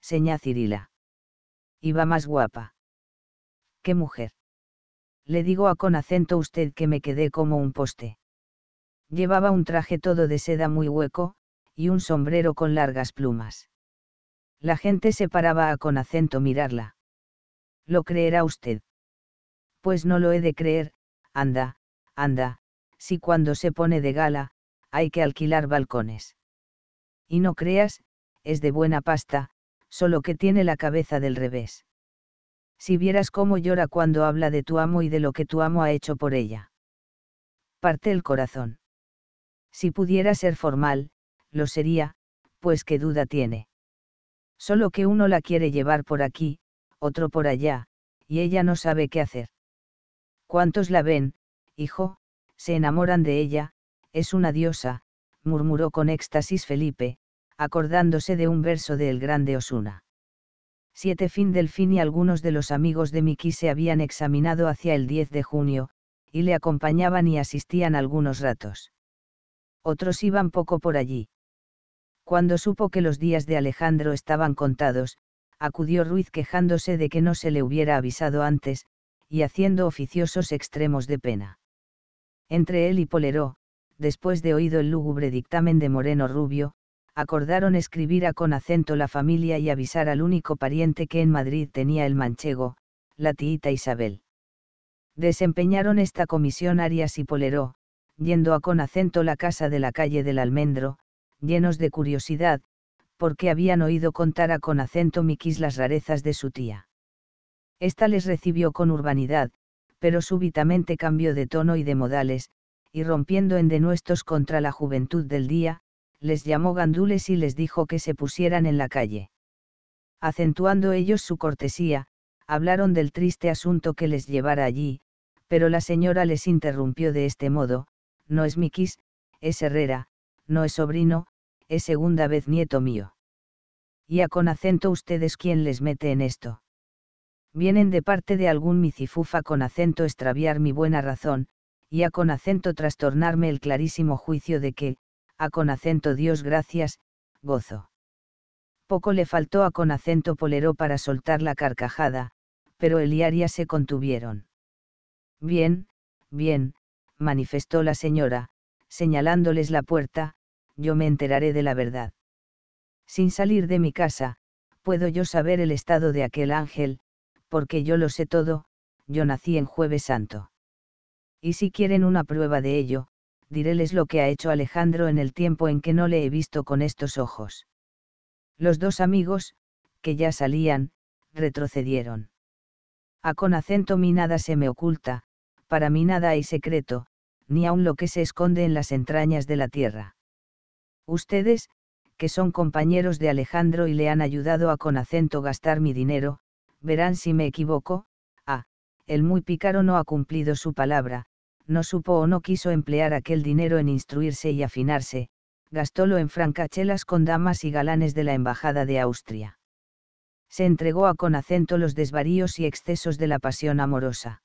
señá Cirila. Iba más guapa. ¡Qué mujer! Le digo a con acento usted que me quedé como un poste. Llevaba un traje todo de seda muy hueco, y un sombrero con largas plumas. La gente se paraba a con acento mirarla. ¿Lo creerá usted? Pues no lo he de creer, anda, anda, si cuando se pone de gala, hay que alquilar balcones. Y no creas, es de buena pasta, solo que tiene la cabeza del revés. Si vieras cómo llora cuando habla de tu amo y de lo que tu amo ha hecho por ella. Parte el corazón. Si pudiera ser formal, lo sería, pues qué duda tiene. Solo que uno la quiere llevar por aquí, otro por allá, y ella no sabe qué hacer. ¿Cuántos la ven, hijo? Se enamoran de ella, es una diosa, murmuró con éxtasis Felipe, acordándose de un verso de El Grande Osuna. Siete fin del fin y algunos de los amigos de Miki se habían examinado hacia el 10 de junio, y le acompañaban y asistían algunos ratos. Otros iban poco por allí. Cuando supo que los días de Alejandro estaban contados, acudió Ruiz quejándose de que no se le hubiera avisado antes, y haciendo oficiosos extremos de pena. Entre él y Poleró, después de oído el lúgubre dictamen de Moreno Rubio, acordaron escribir a con acento la familia y avisar al único pariente que en Madrid tenía el manchego, la tita Isabel. Desempeñaron esta comisión Arias y Poleró, yendo a con acento la casa de la calle del Almendro, llenos de curiosidad, porque habían oído contar a con acento Miquis las rarezas de su tía. Esta les recibió con urbanidad, pero súbitamente cambió de tono y de modales, y rompiendo en denuestos contra la juventud del día, les llamó gandules y les dijo que se pusieran en la calle. Acentuando ellos su cortesía, hablaron del triste asunto que les llevara allí, pero la señora les interrumpió de este modo, no es Miquis, es Herrera, no es sobrino, es segunda vez nieto mío. Y a con acento ustedes quién les mete en esto. Vienen de parte de algún micifufa con acento extraviar mi buena razón, y a con acento trastornarme el clarísimo juicio de que, a con acento Dios gracias, gozo. Poco le faltó a con acento polero para soltar la carcajada, pero el y se contuvieron. Bien, bien, manifestó la señora, señalándoles la puerta, yo me enteraré de la verdad. Sin salir de mi casa, puedo yo saber el estado de aquel ángel, porque yo lo sé todo, yo nací en jueves santo. Y si quieren una prueba de ello, diréles lo que ha hecho Alejandro en el tiempo en que no le he visto con estos ojos. Los dos amigos, que ya salían, retrocedieron. A con acento mi nada se me oculta, para mí nada hay secreto, ni aun lo que se esconde en las entrañas de la tierra. Ustedes, que son compañeros de Alejandro y le han ayudado a con acento gastar mi dinero, verán si me equivoco, ah, el muy pícaro no ha cumplido su palabra, no supo o no quiso emplear aquel dinero en instruirse y afinarse, gastólo en francachelas con damas y galanes de la Embajada de Austria. Se entregó a con acento los desvaríos y excesos de la pasión amorosa.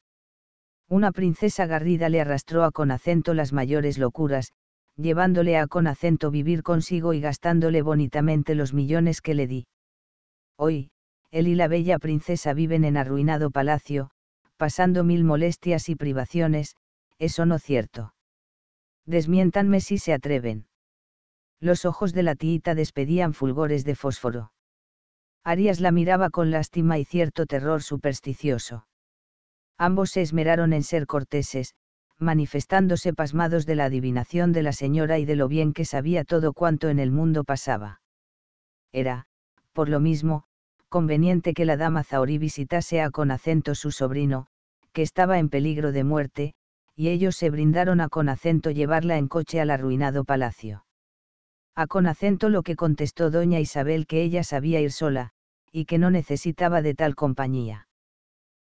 Una princesa garrida le arrastró a con acento las mayores locuras, llevándole a con acento vivir consigo y gastándole bonitamente los millones que le di. Hoy, él y la bella princesa viven en arruinado palacio, pasando mil molestias y privaciones, eso no cierto. Desmiéntanme si se atreven. Los ojos de la tita despedían fulgores de fósforo. Arias la miraba con lástima y cierto terror supersticioso. Ambos se esmeraron en ser corteses, manifestándose pasmados de la adivinación de la señora y de lo bien que sabía todo cuanto en el mundo pasaba. Era, por lo mismo, conveniente que la dama Zauri visitase a con acento su sobrino, que estaba en peligro de muerte, y ellos se brindaron a Conacento llevarla en coche al arruinado palacio. A Conacento lo que contestó doña Isabel que ella sabía ir sola, y que no necesitaba de tal compañía.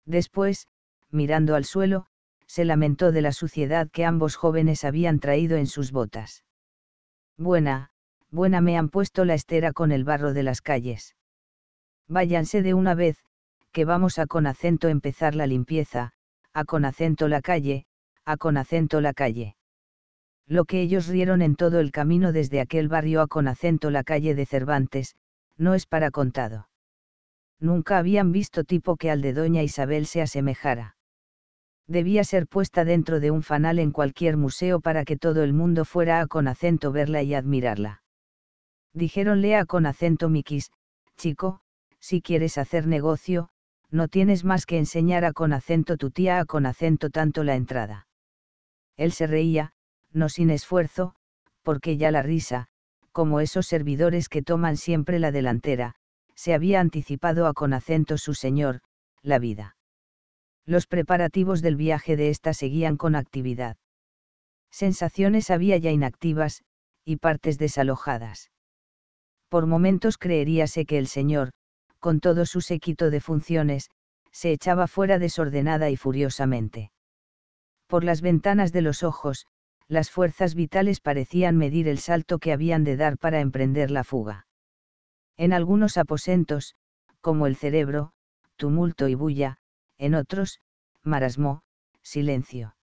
Después, mirando al suelo, se lamentó de la suciedad que ambos jóvenes habían traído en sus botas. Buena, buena me han puesto la estera con el barro de las calles. Váyanse de una vez, que vamos a Conacento acento empezar la limpieza, a con la calle, a con acento la calle. Lo que ellos rieron en todo el camino desde aquel barrio a con acento la calle de Cervantes, no es para contado. Nunca habían visto tipo que al de doña Isabel se asemejara. Debía ser puesta dentro de un fanal en cualquier museo para que todo el mundo fuera a con acento verla y admirarla. Dijéronle a con acento Miquis, chico, si quieres hacer negocio, no tienes más que enseñar a con acento tu tía a con acento tanto la entrada. Él se reía, no sin esfuerzo, porque ya la risa, como esos servidores que toman siempre la delantera, se había anticipado a con acento su señor, la vida. Los preparativos del viaje de ésta seguían con actividad. Sensaciones había ya inactivas, y partes desalojadas. Por momentos creeríase que el señor, con todo su séquito de funciones, se echaba fuera desordenada y furiosamente. Por las ventanas de los ojos, las fuerzas vitales parecían medir el salto que habían de dar para emprender la fuga. En algunos aposentos, como el cerebro, tumulto y bulla, en otros, marasmo, silencio.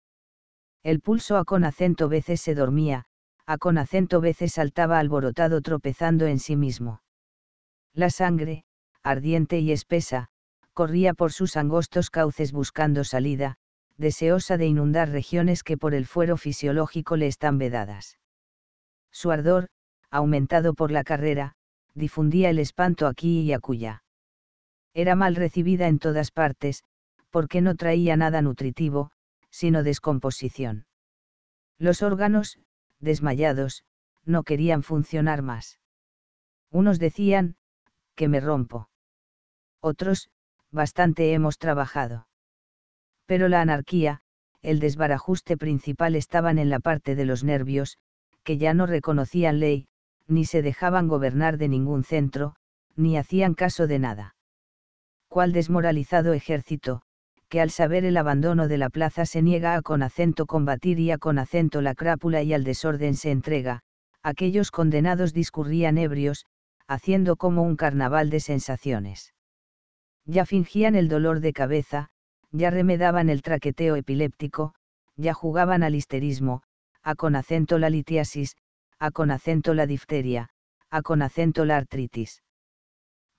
El pulso a con acento veces se dormía, a con acento veces saltaba alborotado tropezando en sí mismo. La sangre, ardiente y espesa, corría por sus angostos cauces buscando salida, deseosa de inundar regiones que por el fuero fisiológico le están vedadas. Su ardor, aumentado por la carrera, difundía el espanto aquí y acullá. Era mal recibida en todas partes, porque no traía nada nutritivo, sino descomposición. Los órganos, desmayados, no querían funcionar más. Unos decían, que me rompo. Otros, bastante hemos trabajado pero la anarquía, el desbarajuste principal estaban en la parte de los nervios, que ya no reconocían ley, ni se dejaban gobernar de ningún centro, ni hacían caso de nada. Cuál desmoralizado ejército, que al saber el abandono de la plaza se niega a con acento combatir y a con acento la crápula y al desorden se entrega, aquellos condenados discurrían ebrios, haciendo como un carnaval de sensaciones. Ya fingían el dolor de cabeza, ya remedaban el traqueteo epiléptico, ya jugaban al histerismo, a con acento la litiasis, a con acento la difteria, a con acento la artritis.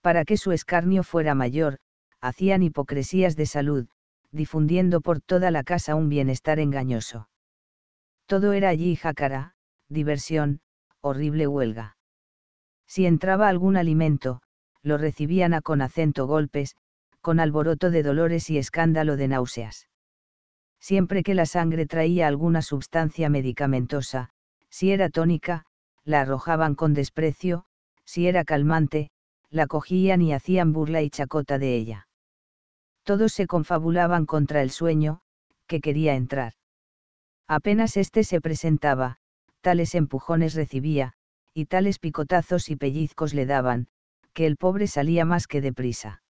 Para que su escarnio fuera mayor, hacían hipocresías de salud, difundiendo por toda la casa un bienestar engañoso. Todo era allí jácara, diversión, horrible huelga. Si entraba algún alimento, lo recibían a con acento golpes, con alboroto de dolores y escándalo de náuseas. Siempre que la sangre traía alguna sustancia medicamentosa, si era tónica, la arrojaban con desprecio, si era calmante, la cogían y hacían burla y chacota de ella. Todos se confabulaban contra el sueño, que quería entrar. Apenas éste se presentaba, tales empujones recibía, y tales picotazos y pellizcos le daban, que el pobre salía más que deprisa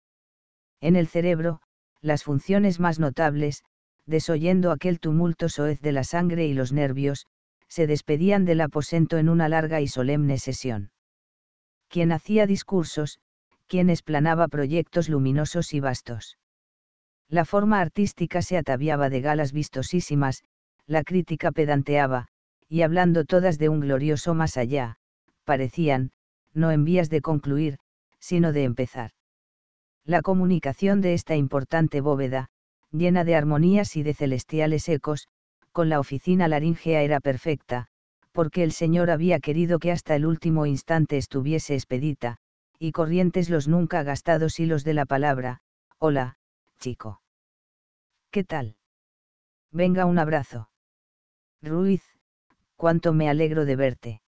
en el cerebro, las funciones más notables, desoyendo aquel tumulto soez de la sangre y los nervios, se despedían del aposento en una larga y solemne sesión. Quien hacía discursos, quien esplanaba proyectos luminosos y vastos. La forma artística se ataviaba de galas vistosísimas, la crítica pedanteaba, y hablando todas de un glorioso más allá, parecían, no en vías de concluir, sino de empezar la comunicación de esta importante bóveda, llena de armonías y de celestiales ecos, con la oficina laringea era perfecta, porque el Señor había querido que hasta el último instante estuviese expedita, y corrientes los nunca gastados hilos de la palabra, hola, chico. ¿Qué tal? Venga un abrazo. Ruiz, cuánto me alegro de verte.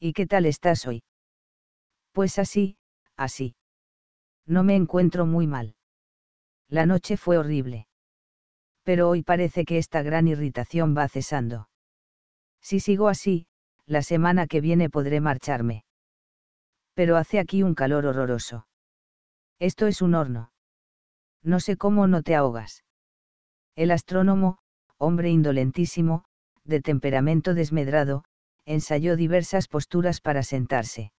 ¿Y qué tal estás hoy? Pues así, así. No me encuentro muy mal. La noche fue horrible. Pero hoy parece que esta gran irritación va cesando. Si sigo así, la semana que viene podré marcharme. Pero hace aquí un calor horroroso. Esto es un horno. No sé cómo no te ahogas. El astrónomo, hombre indolentísimo, de temperamento desmedrado, ensayó diversas posturas para sentarse.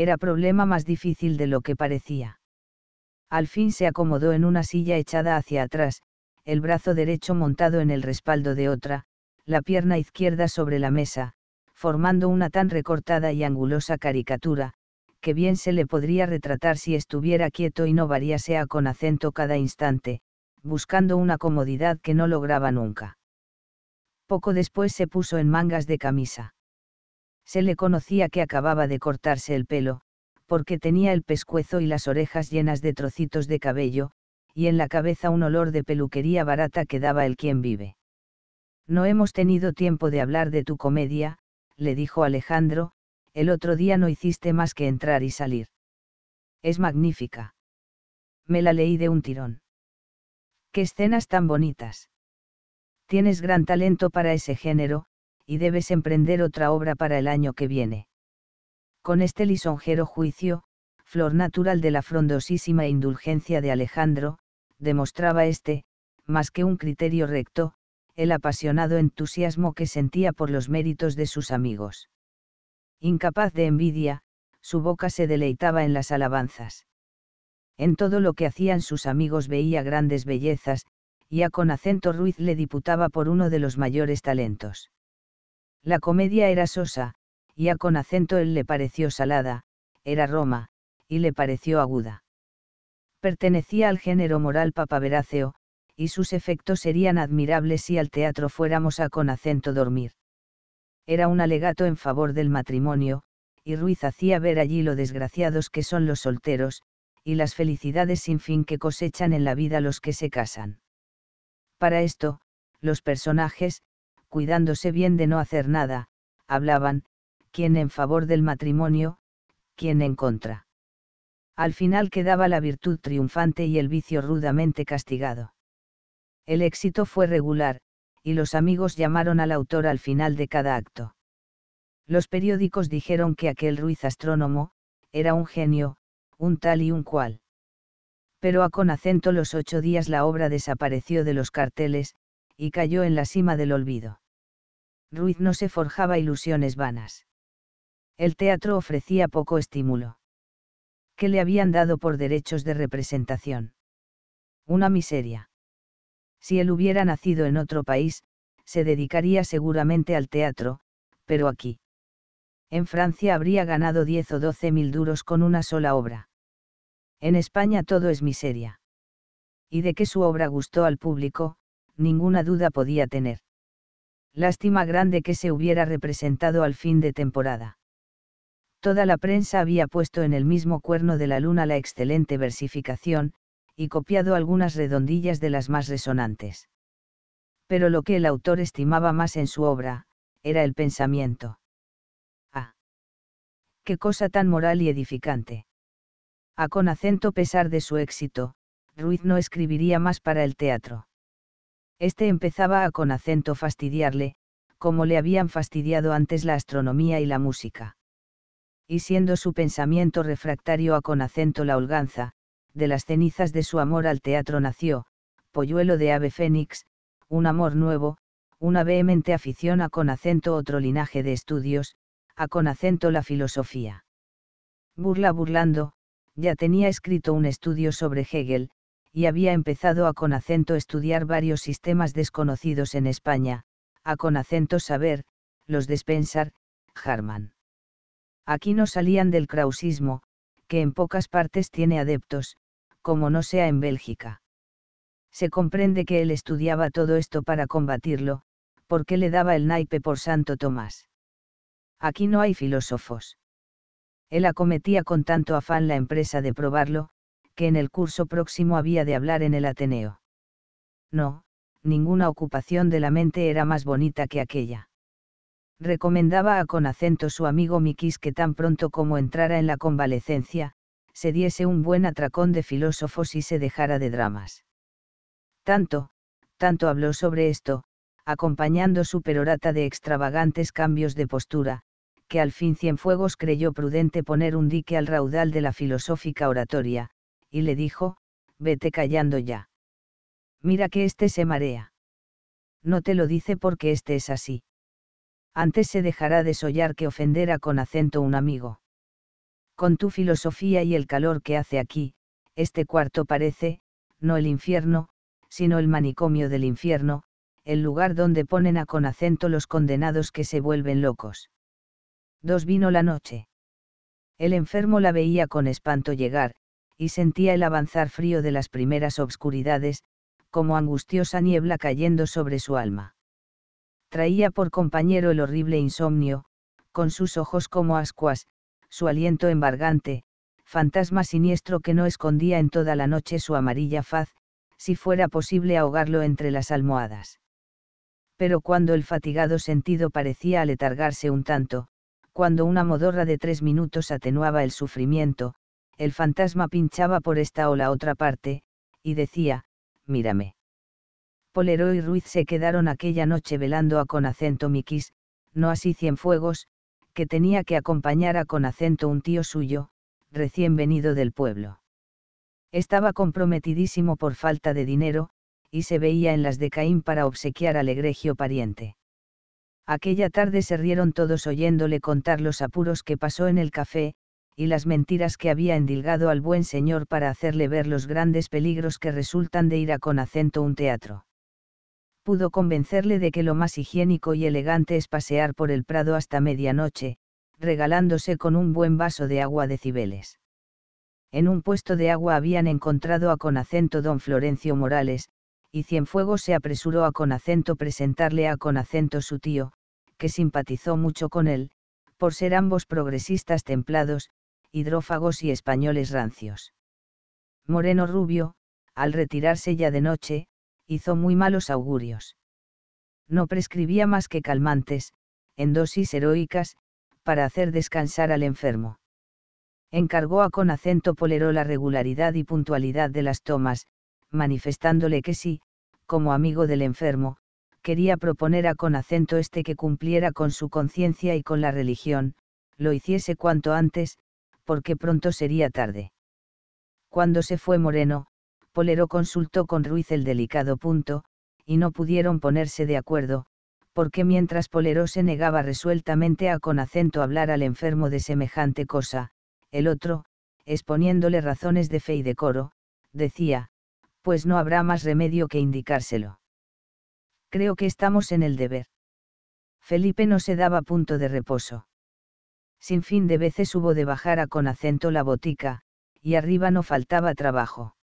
Era problema más difícil de lo que parecía. Al fin se acomodó en una silla echada hacia atrás, el brazo derecho montado en el respaldo de otra, la pierna izquierda sobre la mesa, formando una tan recortada y angulosa caricatura, que bien se le podría retratar si estuviera quieto y no variase con acento cada instante, buscando una comodidad que no lograba nunca. Poco después se puso en mangas de camisa se le conocía que acababa de cortarse el pelo, porque tenía el pescuezo y las orejas llenas de trocitos de cabello, y en la cabeza un olor de peluquería barata que daba el quien vive. No hemos tenido tiempo de hablar de tu comedia, le dijo Alejandro, el otro día no hiciste más que entrar y salir. Es magnífica. Me la leí de un tirón. Qué escenas tan bonitas. Tienes gran talento para ese género, y debes emprender otra obra para el año que viene. Con este lisonjero juicio, flor natural de la frondosísima indulgencia de Alejandro, demostraba este, más que un criterio recto, el apasionado entusiasmo que sentía por los méritos de sus amigos. Incapaz de envidia, su boca se deleitaba en las alabanzas. En todo lo que hacían sus amigos veía grandes bellezas, y a con acento Ruiz le diputaba por uno de los mayores talentos. La comedia era sosa, y a con acento él le pareció salada, era Roma, y le pareció aguda. Pertenecía al género moral papaveráceo, y sus efectos serían admirables si al teatro fuéramos a con acento dormir. Era un alegato en favor del matrimonio, y Ruiz hacía ver allí lo desgraciados que son los solteros, y las felicidades sin fin que cosechan en la vida los que se casan. Para esto, los personajes, cuidándose bien de no hacer nada, hablaban, quien en favor del matrimonio, quien en contra. Al final quedaba la virtud triunfante y el vicio rudamente castigado. El éxito fue regular, y los amigos llamaron al autor al final de cada acto. Los periódicos dijeron que aquel Ruiz astrónomo, era un genio, un tal y un cual. Pero a con acento los ocho días la obra desapareció de los carteles, y cayó en la cima del olvido. Ruiz no se forjaba ilusiones vanas. El teatro ofrecía poco estímulo. ¿Qué le habían dado por derechos de representación? Una miseria. Si él hubiera nacido en otro país, se dedicaría seguramente al teatro, pero aquí. En Francia habría ganado 10 o 12 mil duros con una sola obra. En España todo es miseria. Y de qué su obra gustó al público, ninguna duda podía tener. Lástima grande que se hubiera representado al fin de temporada. Toda la prensa había puesto en el mismo cuerno de la luna la excelente versificación, y copiado algunas redondillas de las más resonantes. Pero lo que el autor estimaba más en su obra, era el pensamiento. Ah. Qué cosa tan moral y edificante. A con acento pesar de su éxito, Ruiz no escribiría más para el teatro. Este empezaba a con acento fastidiarle, como le habían fastidiado antes la astronomía y la música. Y siendo su pensamiento refractario a con acento la holganza, de las cenizas de su amor al teatro nació, polluelo de ave fénix, un amor nuevo, una vehemente afición a con acento otro linaje de estudios, a con acento la filosofía. Burla burlando, ya tenía escrito un estudio sobre Hegel, y había empezado a con acento estudiar varios sistemas desconocidos en España, a con acento saber, los despensar, Harman. Aquí no salían del krausismo, que en pocas partes tiene adeptos, como no sea en Bélgica. Se comprende que él estudiaba todo esto para combatirlo, porque le daba el naipe por Santo Tomás. Aquí no hay filósofos. Él acometía con tanto afán la empresa de probarlo, que en el curso próximo había de hablar en el Ateneo. No, ninguna ocupación de la mente era más bonita que aquella. Recomendaba a con acento su amigo Mikis que tan pronto como entrara en la convalecencia, se diese un buen atracón de filósofos y se dejara de dramas. Tanto, tanto habló sobre esto, acompañando su perorata de extravagantes cambios de postura, que al fin Cienfuegos creyó prudente poner un dique al raudal de la filosófica oratoria, y le dijo, vete callando ya. Mira que este se marea. No te lo dice porque este es así. Antes se dejará desollar que ofendera con acento un amigo. Con tu filosofía y el calor que hace aquí, este cuarto parece, no el infierno, sino el manicomio del infierno, el lugar donde ponen a con acento los condenados que se vuelven locos. Dos vino la noche. El enfermo la veía con espanto llegar, y sentía el avanzar frío de las primeras obscuridades, como angustiosa niebla cayendo sobre su alma. Traía por compañero el horrible insomnio, con sus ojos como ascuas, su aliento embargante, fantasma siniestro que no escondía en toda la noche su amarilla faz, si fuera posible ahogarlo entre las almohadas. Pero cuando el fatigado sentido parecía aletargarse un tanto, cuando una modorra de tres minutos atenuaba el sufrimiento, el fantasma pinchaba por esta o la otra parte, y decía, mírame. Polero y Ruiz se quedaron aquella noche velando a con acento miquis, no así Cienfuegos, que tenía que acompañar a con acento un tío suyo, recién venido del pueblo. Estaba comprometidísimo por falta de dinero, y se veía en las de Caín para obsequiar al egregio pariente. Aquella tarde se rieron todos oyéndole contar los apuros que pasó en el café, y las mentiras que había endilgado al buen señor para hacerle ver los grandes peligros que resultan de ir a con acento un teatro. Pudo convencerle de que lo más higiénico y elegante es pasear por el prado hasta medianoche, regalándose con un buen vaso de agua de Cibeles. En un puesto de agua habían encontrado a con acento don Florencio Morales, y Cienfuegos se apresuró a con acento presentarle a Conacento su tío, que simpatizó mucho con él, por ser ambos progresistas templados, hidrófagos y españoles rancios. Moreno Rubio, al retirarse ya de noche, hizo muy malos augurios. No prescribía más que calmantes, en dosis heroicas, para hacer descansar al enfermo. Encargó a Conacento acento polero la regularidad y puntualidad de las tomas, manifestándole que sí, como amigo del enfermo, quería proponer a Conacento este que cumpliera con su conciencia y con la religión, lo hiciese cuanto antes, porque pronto sería tarde. Cuando se fue Moreno, Polero consultó con Ruiz el delicado punto, y no pudieron ponerse de acuerdo, porque mientras Polero se negaba resueltamente a con acento hablar al enfermo de semejante cosa, el otro, exponiéndole razones de fe y decoro, decía, pues no habrá más remedio que indicárselo. Creo que estamos en el deber. Felipe no se daba punto de reposo sin fin de veces hubo de bajar a con acento la botica, y arriba no faltaba trabajo.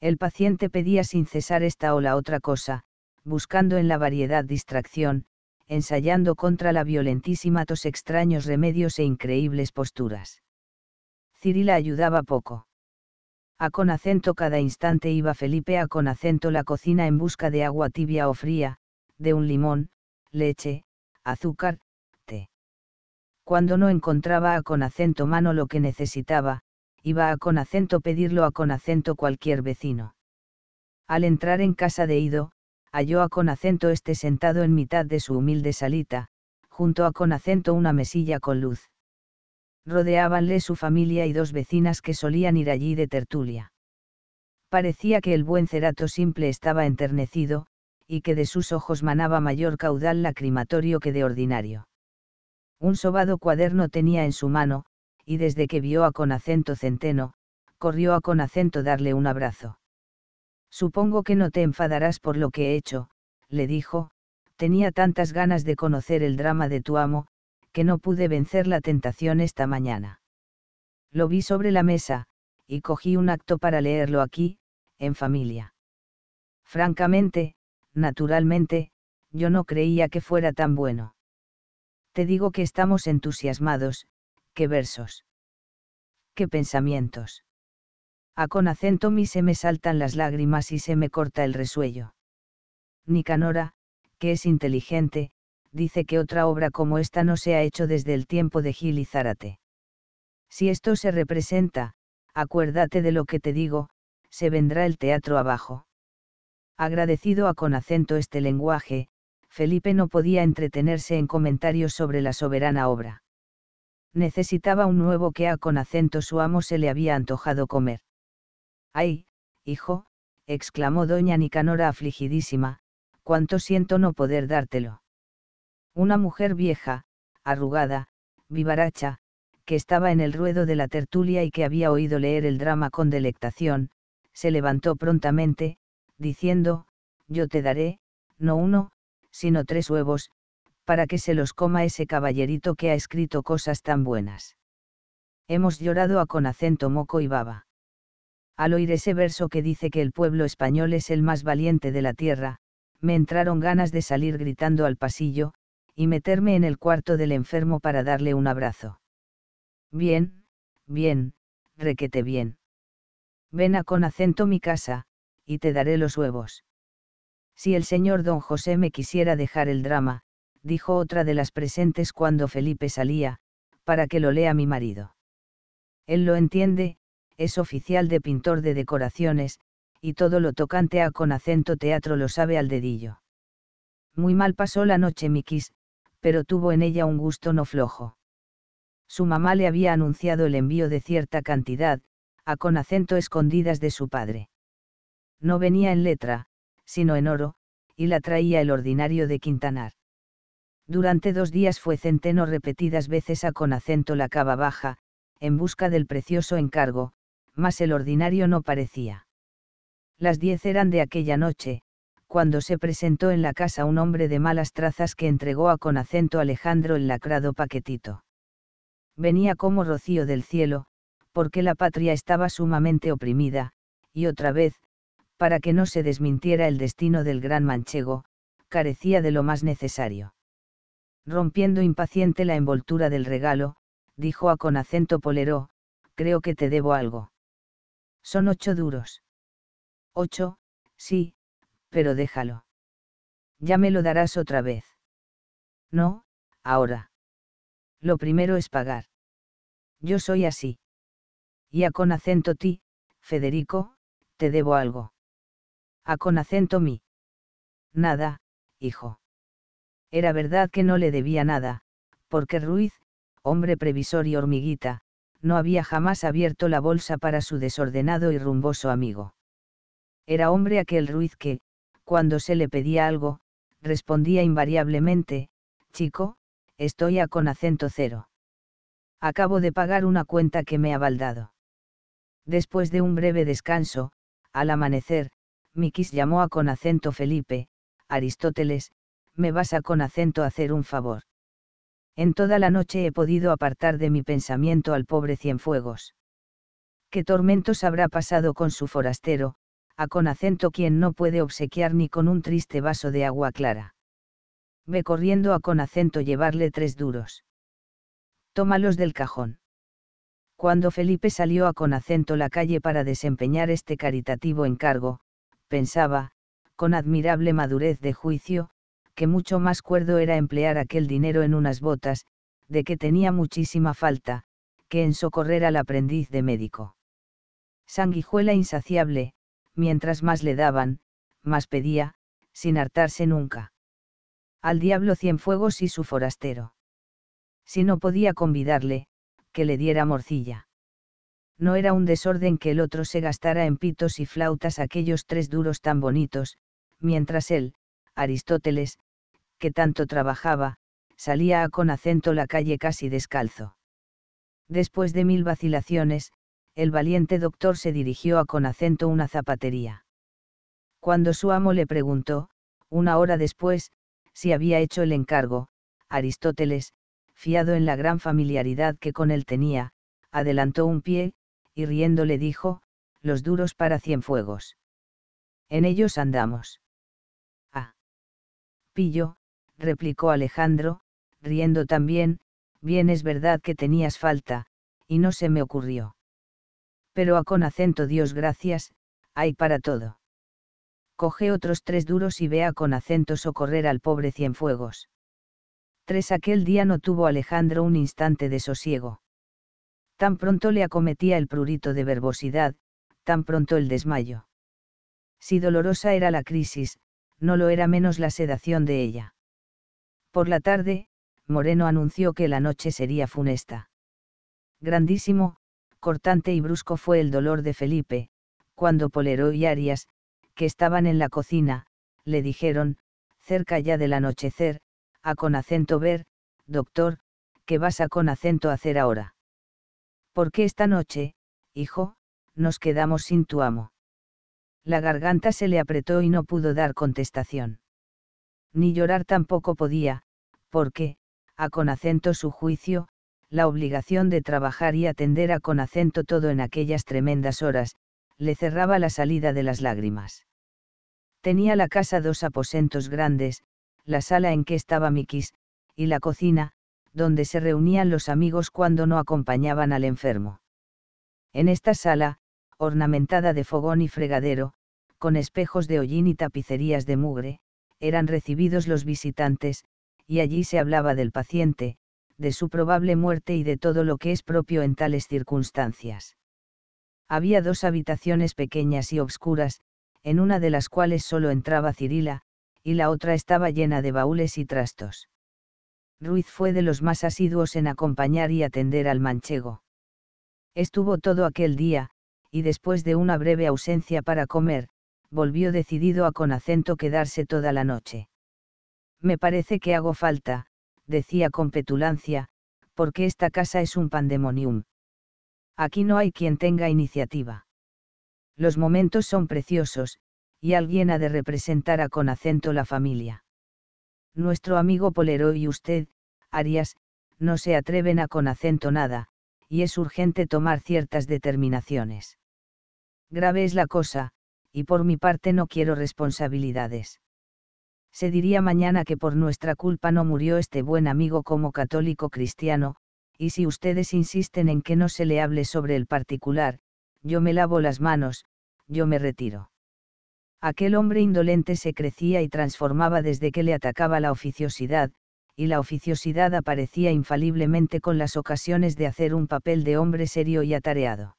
El paciente pedía sin cesar esta o la otra cosa, buscando en la variedad distracción, ensayando contra la violentísima tos extraños remedios e increíbles posturas. Cirila ayudaba poco. A con acento cada instante iba Felipe a con acento la cocina en busca de agua tibia o fría, de un limón, leche, azúcar, cuando no encontraba a con acento mano lo que necesitaba, iba a con acento pedirlo a con acento cualquier vecino. Al entrar en casa de Ido, halló a con acento este sentado en mitad de su humilde salita, junto a con acento una mesilla con luz. Rodeábanle su familia y dos vecinas que solían ir allí de tertulia. Parecía que el buen cerato simple estaba enternecido, y que de sus ojos manaba mayor caudal lacrimatorio que de ordinario. Un sobado cuaderno tenía en su mano, y desde que vio a con acento Centeno, corrió a con acento darle un abrazo. Supongo que no te enfadarás por lo que he hecho, le dijo, tenía tantas ganas de conocer el drama de tu amo, que no pude vencer la tentación esta mañana. Lo vi sobre la mesa, y cogí un acto para leerlo aquí, en familia. Francamente, naturalmente, yo no creía que fuera tan bueno te digo que estamos entusiasmados, qué versos. Qué pensamientos. A con acento mi se me saltan las lágrimas y se me corta el resuello. Nicanora, que es inteligente, dice que otra obra como esta no se ha hecho desde el tiempo de Gil y Zárate. Si esto se representa, acuérdate de lo que te digo, se vendrá el teatro abajo. Agradecido a con acento este lenguaje, Felipe no podía entretenerse en comentarios sobre la soberana obra. Necesitaba un nuevo que a con acento su amo se le había antojado comer. ¡Ay, hijo! exclamó doña Nicanora afligidísima, cuánto siento no poder dártelo. Una mujer vieja, arrugada, vivaracha, que estaba en el ruedo de la tertulia y que había oído leer el drama con delectación, se levantó prontamente, diciendo, yo te daré, no uno, sino tres huevos, para que se los coma ese caballerito que ha escrito cosas tan buenas. Hemos llorado a con acento moco y baba. Al oír ese verso que dice que el pueblo español es el más valiente de la tierra, me entraron ganas de salir gritando al pasillo, y meterme en el cuarto del enfermo para darle un abrazo. Bien, bien, requete bien. Ven a con acento mi casa, y te daré los huevos. Si el señor don José me quisiera dejar el drama, dijo otra de las presentes cuando Felipe salía, para que lo lea mi marido. Él lo entiende, es oficial de pintor de decoraciones, y todo lo tocante a con acento teatro lo sabe al dedillo. Muy mal pasó la noche Miquis, pero tuvo en ella un gusto no flojo. Su mamá le había anunciado el envío de cierta cantidad, a con acento escondidas de su padre. No venía en letra, sino en oro, y la traía el ordinario de Quintanar. Durante dos días fue Centeno repetidas veces a con acento la cava baja, en busca del precioso encargo, mas el ordinario no parecía. Las diez eran de aquella noche, cuando se presentó en la casa un hombre de malas trazas que entregó a con acento Alejandro el lacrado paquetito. Venía como rocío del cielo, porque la patria estaba sumamente oprimida, y otra vez, para que no se desmintiera el destino del gran manchego, carecía de lo más necesario. Rompiendo impaciente la envoltura del regalo, dijo a con acento polero, creo que te debo algo. Son ocho duros. Ocho, sí, pero déjalo. Ya me lo darás otra vez. No, ahora. Lo primero es pagar. Yo soy así. Y a con acento ti, Federico, te debo algo. A con acento mi. Nada, hijo. Era verdad que no le debía nada, porque Ruiz, hombre previsor y hormiguita, no había jamás abierto la bolsa para su desordenado y rumboso amigo. Era hombre aquel Ruiz que, cuando se le pedía algo, respondía invariablemente, chico, estoy a con acento cero. Acabo de pagar una cuenta que me ha baldado. Después de un breve descanso, al amanecer, Miquis llamó a con acento Felipe, Aristóteles, me vas a con acento hacer un favor. En toda la noche he podido apartar de mi pensamiento al pobre Cienfuegos. ¿Qué tormentos habrá pasado con su forastero, a con acento quien no puede obsequiar ni con un triste vaso de agua clara? Ve corriendo a con acento llevarle tres duros. Tómalos del cajón. Cuando Felipe salió a con acento la calle para desempeñar este caritativo encargo, pensaba, con admirable madurez de juicio, que mucho más cuerdo era emplear aquel dinero en unas botas, de que tenía muchísima falta, que en socorrer al aprendiz de médico. Sanguijuela insaciable, mientras más le daban, más pedía, sin hartarse nunca. Al diablo Cienfuegos y su forastero. Si no podía convidarle, que le diera morcilla no era un desorden que el otro se gastara en pitos y flautas aquellos tres duros tan bonitos, mientras él, Aristóteles, que tanto trabajaba, salía a con acento la calle casi descalzo. Después de mil vacilaciones, el valiente doctor se dirigió a con acento una zapatería. Cuando su amo le preguntó, una hora después, si había hecho el encargo, Aristóteles, fiado en la gran familiaridad que con él tenía, adelantó un pie, y riendo le dijo, los duros para Cienfuegos. En ellos andamos. Ah. Pillo, replicó Alejandro, riendo también, bien es verdad que tenías falta, y no se me ocurrió. Pero a con acento Dios gracias, hay para todo. Coge otros tres duros y vea con acento socorrer al pobre Cienfuegos. Tres aquel día no tuvo Alejandro un instante de sosiego. Tan pronto le acometía el prurito de verbosidad, tan pronto el desmayo. Si dolorosa era la crisis, no lo era menos la sedación de ella. Por la tarde, Moreno anunció que la noche sería funesta. Grandísimo, cortante y brusco fue el dolor de Felipe, cuando Polero y Arias, que estaban en la cocina, le dijeron, cerca ya del anochecer, a con acento ver, doctor, ¿qué vas a con acento hacer ahora? qué esta noche, hijo, nos quedamos sin tu amo. La garganta se le apretó y no pudo dar contestación. Ni llorar tampoco podía, porque, a con acento su juicio, la obligación de trabajar y atender a con acento todo en aquellas tremendas horas, le cerraba la salida de las lágrimas. Tenía la casa dos aposentos grandes, la sala en que estaba Mikis, y la cocina, donde se reunían los amigos cuando no acompañaban al enfermo. En esta sala, ornamentada de fogón y fregadero, con espejos de hollín y tapicerías de mugre, eran recibidos los visitantes, y allí se hablaba del paciente, de su probable muerte y de todo lo que es propio en tales circunstancias. Había dos habitaciones pequeñas y obscuras, en una de las cuales solo entraba Cirila, y la otra estaba llena de baúles y trastos. Ruiz fue de los más asiduos en acompañar y atender al manchego. Estuvo todo aquel día, y después de una breve ausencia para comer, volvió decidido a con acento quedarse toda la noche. Me parece que hago falta, decía con petulancia, porque esta casa es un pandemonium. Aquí no hay quien tenga iniciativa. Los momentos son preciosos, y alguien ha de representar a con acento la familia nuestro amigo Polero y usted, Arias, no se atreven a con acento nada, y es urgente tomar ciertas determinaciones. Grave es la cosa, y por mi parte no quiero responsabilidades. Se diría mañana que por nuestra culpa no murió este buen amigo como católico cristiano, y si ustedes insisten en que no se le hable sobre el particular, yo me lavo las manos, yo me retiro. Aquel hombre indolente se crecía y transformaba desde que le atacaba la oficiosidad, y la oficiosidad aparecía infaliblemente con las ocasiones de hacer un papel de hombre serio y atareado.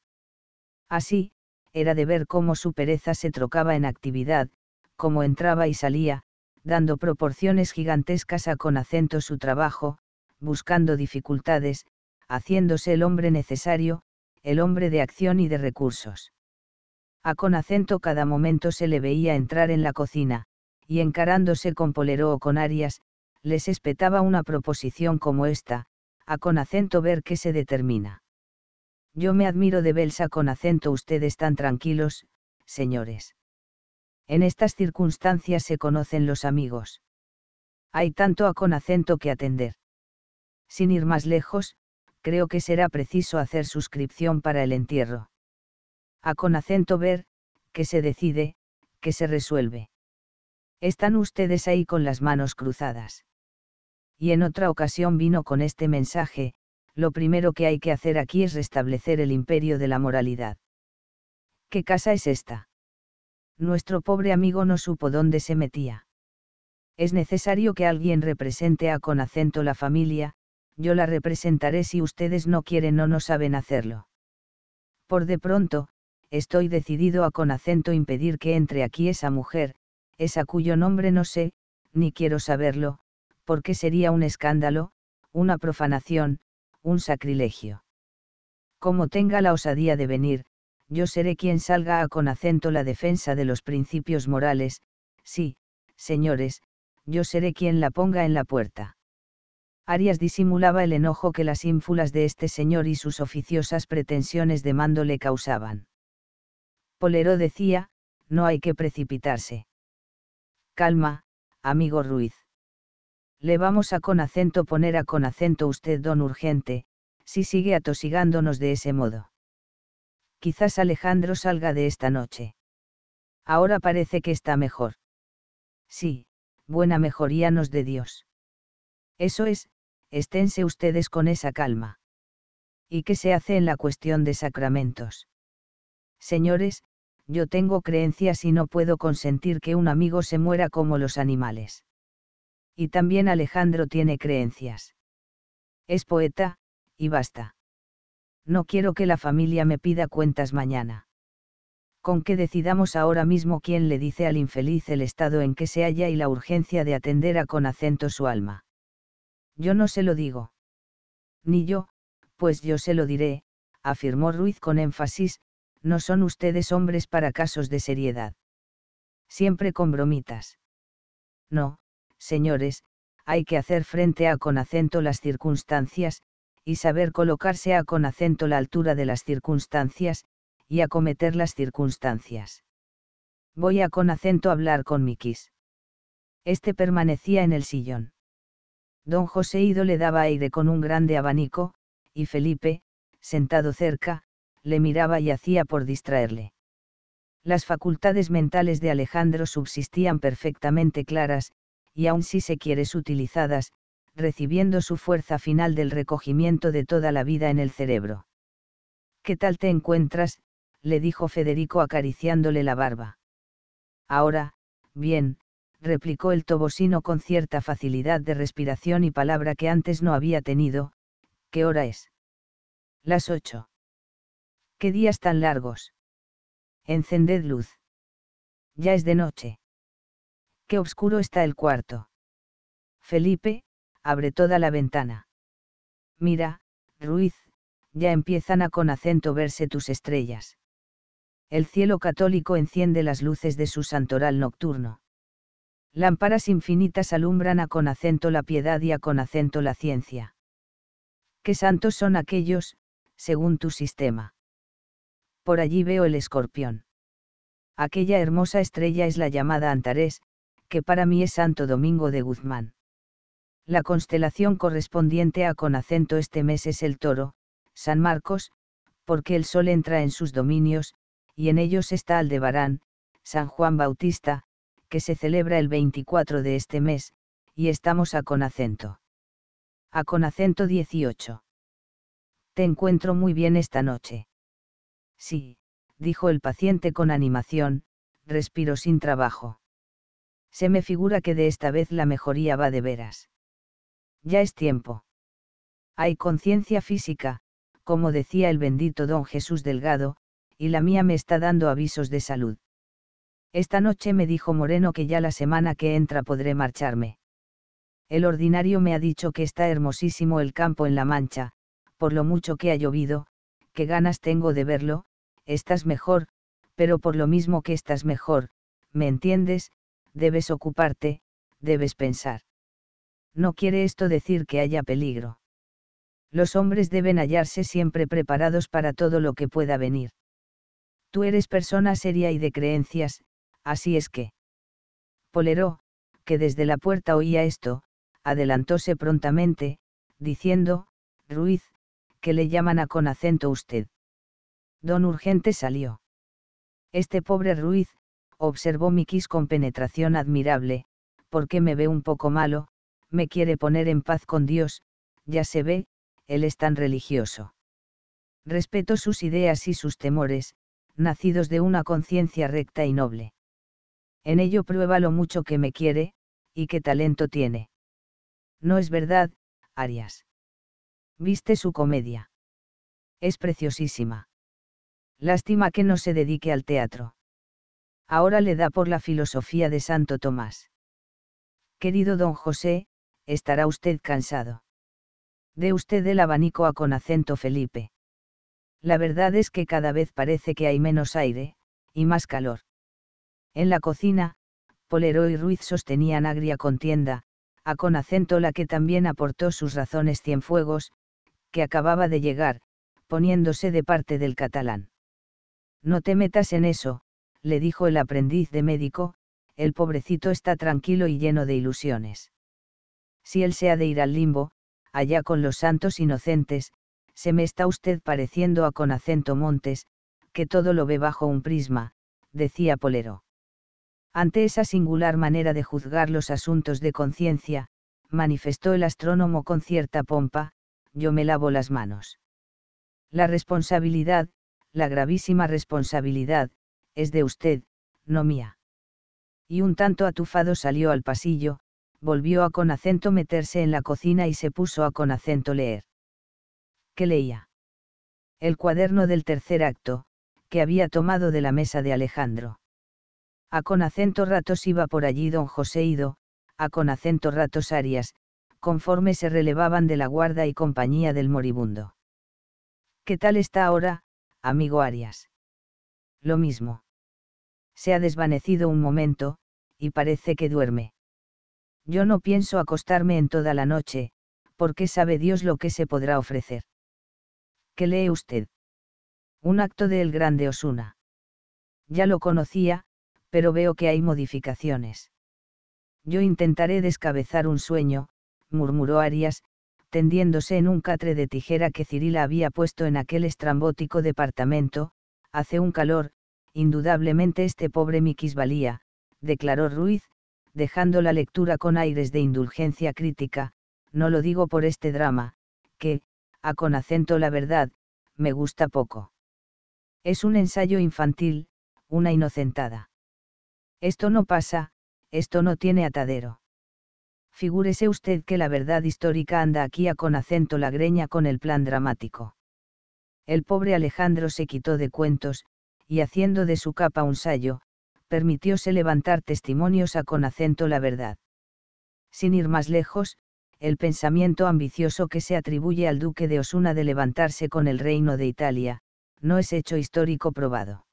Así, era de ver cómo su pereza se trocaba en actividad, cómo entraba y salía, dando proporciones gigantescas a con acento su trabajo, buscando dificultades, haciéndose el hombre necesario, el hombre de acción y de recursos. A con acento cada momento se le veía entrar en la cocina, y encarándose con Polero o con Arias, les espetaba una proposición como esta, a con acento ver qué se determina. Yo me admiro de Belsa con acento ustedes tan tranquilos, señores. En estas circunstancias se conocen los amigos. Hay tanto a con acento que atender. Sin ir más lejos, creo que será preciso hacer suscripción para el entierro. A con acento ver, que se decide, que se resuelve. Están ustedes ahí con las manos cruzadas. Y en otra ocasión vino con este mensaje, lo primero que hay que hacer aquí es restablecer el imperio de la moralidad. ¿Qué casa es esta? Nuestro pobre amigo no supo dónde se metía. Es necesario que alguien represente a con acento la familia, yo la representaré si ustedes no quieren o no saben hacerlo. Por de pronto, estoy decidido a con acento impedir que entre aquí esa mujer, esa cuyo nombre no sé, ni quiero saberlo, porque sería un escándalo, una profanación, un sacrilegio. Como tenga la osadía de venir, yo seré quien salga a con acento la defensa de los principios morales, sí, señores, yo seré quien la ponga en la puerta. Arias disimulaba el enojo que las ínfulas de este señor y sus oficiosas pretensiones de mando le causaban. Polero decía, no hay que precipitarse. Calma, amigo Ruiz. Le vamos a con acento poner a con acento usted don urgente, si sigue atosigándonos de ese modo. Quizás Alejandro salga de esta noche. Ahora parece que está mejor. Sí, buena mejoría nos de Dios. Eso es, esténse ustedes con esa calma. ¿Y qué se hace en la cuestión de sacramentos? Señores, yo tengo creencias y no puedo consentir que un amigo se muera como los animales. Y también Alejandro tiene creencias. Es poeta, y basta. No quiero que la familia me pida cuentas mañana. Con que decidamos ahora mismo quién le dice al infeliz el estado en que se halla y la urgencia de atender a con acento su alma. Yo no se lo digo. Ni yo, pues yo se lo diré, afirmó Ruiz con énfasis, no son ustedes hombres para casos de seriedad. Siempre con bromitas. No, señores, hay que hacer frente a con acento las circunstancias, y saber colocarse a con acento la altura de las circunstancias, y acometer las circunstancias. Voy a con acento hablar con Miquis. Este permanecía en el sillón. Don José Ido le daba aire con un grande abanico, y Felipe, sentado cerca, le miraba y hacía por distraerle. Las facultades mentales de Alejandro subsistían perfectamente claras, y aun si se quieres utilizadas, recibiendo su fuerza final del recogimiento de toda la vida en el cerebro. ¿Qué tal te encuentras? le dijo Federico acariciándole la barba. Ahora, bien, replicó el tobosino con cierta facilidad de respiración y palabra que antes no había tenido, ¿qué hora es? Las ocho qué días tan largos. Encended luz. Ya es de noche. Qué oscuro está el cuarto. Felipe, abre toda la ventana. Mira, Ruiz, ya empiezan a con acento verse tus estrellas. El cielo católico enciende las luces de su santoral nocturno. Lámparas infinitas alumbran a con acento la piedad y a con acento la ciencia. ¿Qué santos son aquellos, según tu sistema? por allí veo el escorpión. Aquella hermosa estrella es la llamada Antares, que para mí es Santo Domingo de Guzmán. La constelación correspondiente a con acento este mes es el toro, San Marcos, porque el sol entra en sus dominios, y en ellos está Aldebarán, San Juan Bautista, que se celebra el 24 de este mes, y estamos a con acento. A con acento 18. Te encuentro muy bien esta noche. Sí, dijo el paciente con animación, respiro sin trabajo. Se me figura que de esta vez la mejoría va de veras. Ya es tiempo. Hay conciencia física, como decía el bendito don Jesús Delgado, y la mía me está dando avisos de salud. Esta noche me dijo Moreno que ya la semana que entra podré marcharme. El ordinario me ha dicho que está hermosísimo el campo en La Mancha, por lo mucho que ha llovido, qué ganas tengo de verlo, estás mejor, pero por lo mismo que estás mejor, ¿me entiendes? Debes ocuparte, debes pensar. No quiere esto decir que haya peligro. Los hombres deben hallarse siempre preparados para todo lo que pueda venir. Tú eres persona seria y de creencias, así es que. Poleró, que desde la puerta oía esto, adelantóse prontamente, diciendo, Ruiz, que le llaman a con acento usted. Don Urgente salió. Este pobre Ruiz, observó Miquis con penetración admirable, porque me ve un poco malo, me quiere poner en paz con Dios, ya se ve, él es tan religioso. Respeto sus ideas y sus temores, nacidos de una conciencia recta y noble. En ello prueba lo mucho que me quiere, y qué talento tiene. No es verdad, Arias. Viste su comedia. Es preciosísima. Lástima que no se dedique al teatro. Ahora le da por la filosofía de Santo Tomás. Querido don José, estará usted cansado. De usted el abanico a con acento Felipe. La verdad es que cada vez parece que hay menos aire, y más calor. En la cocina, Polero y Ruiz sostenían agria contienda, a con acento la que también aportó sus razones Cienfuegos, que acababa de llegar, poniéndose de parte del catalán. No te metas en eso, le dijo el aprendiz de médico, el pobrecito está tranquilo y lleno de ilusiones. Si él se ha de ir al limbo, allá con los santos inocentes, se me está usted pareciendo a Conacento Montes, que todo lo ve bajo un prisma, decía Polero. Ante esa singular manera de juzgar los asuntos de conciencia, manifestó el astrónomo con cierta pompa, yo me lavo las manos. La responsabilidad, la gravísima responsabilidad, es de usted, no mía. Y un tanto atufado salió al pasillo, volvió a con acento meterse en la cocina y se puso a con acento leer. ¿Qué leía? El cuaderno del tercer acto, que había tomado de la mesa de Alejandro. A con acento ratos iba por allí don José Ido, a con acento ratos Arias, conforme se relevaban de la guarda y compañía del moribundo. ¿Qué tal está ahora, amigo Arias? Lo mismo. Se ha desvanecido un momento, y parece que duerme. Yo no pienso acostarme en toda la noche, porque sabe Dios lo que se podrá ofrecer. ¿Qué lee usted? Un acto del grande Osuna. Ya lo conocía, pero veo que hay modificaciones. Yo intentaré descabezar un sueño, murmuró Arias, tendiéndose en un catre de tijera que Cirila había puesto en aquel estrambótico departamento, hace un calor, indudablemente este pobre Miquis valía, declaró Ruiz, dejando la lectura con aires de indulgencia crítica, no lo digo por este drama, que, a con acento la verdad, me gusta poco. Es un ensayo infantil, una inocentada. Esto no pasa, esto no tiene atadero figúrese usted que la verdad histórica anda aquí a con acento lagreña con el plan dramático. El pobre Alejandro se quitó de cuentos, y haciendo de su capa un sayo, permitióse levantar testimonios a con acento la verdad. Sin ir más lejos, el pensamiento ambicioso que se atribuye al duque de Osuna de levantarse con el reino de Italia, no es hecho histórico probado.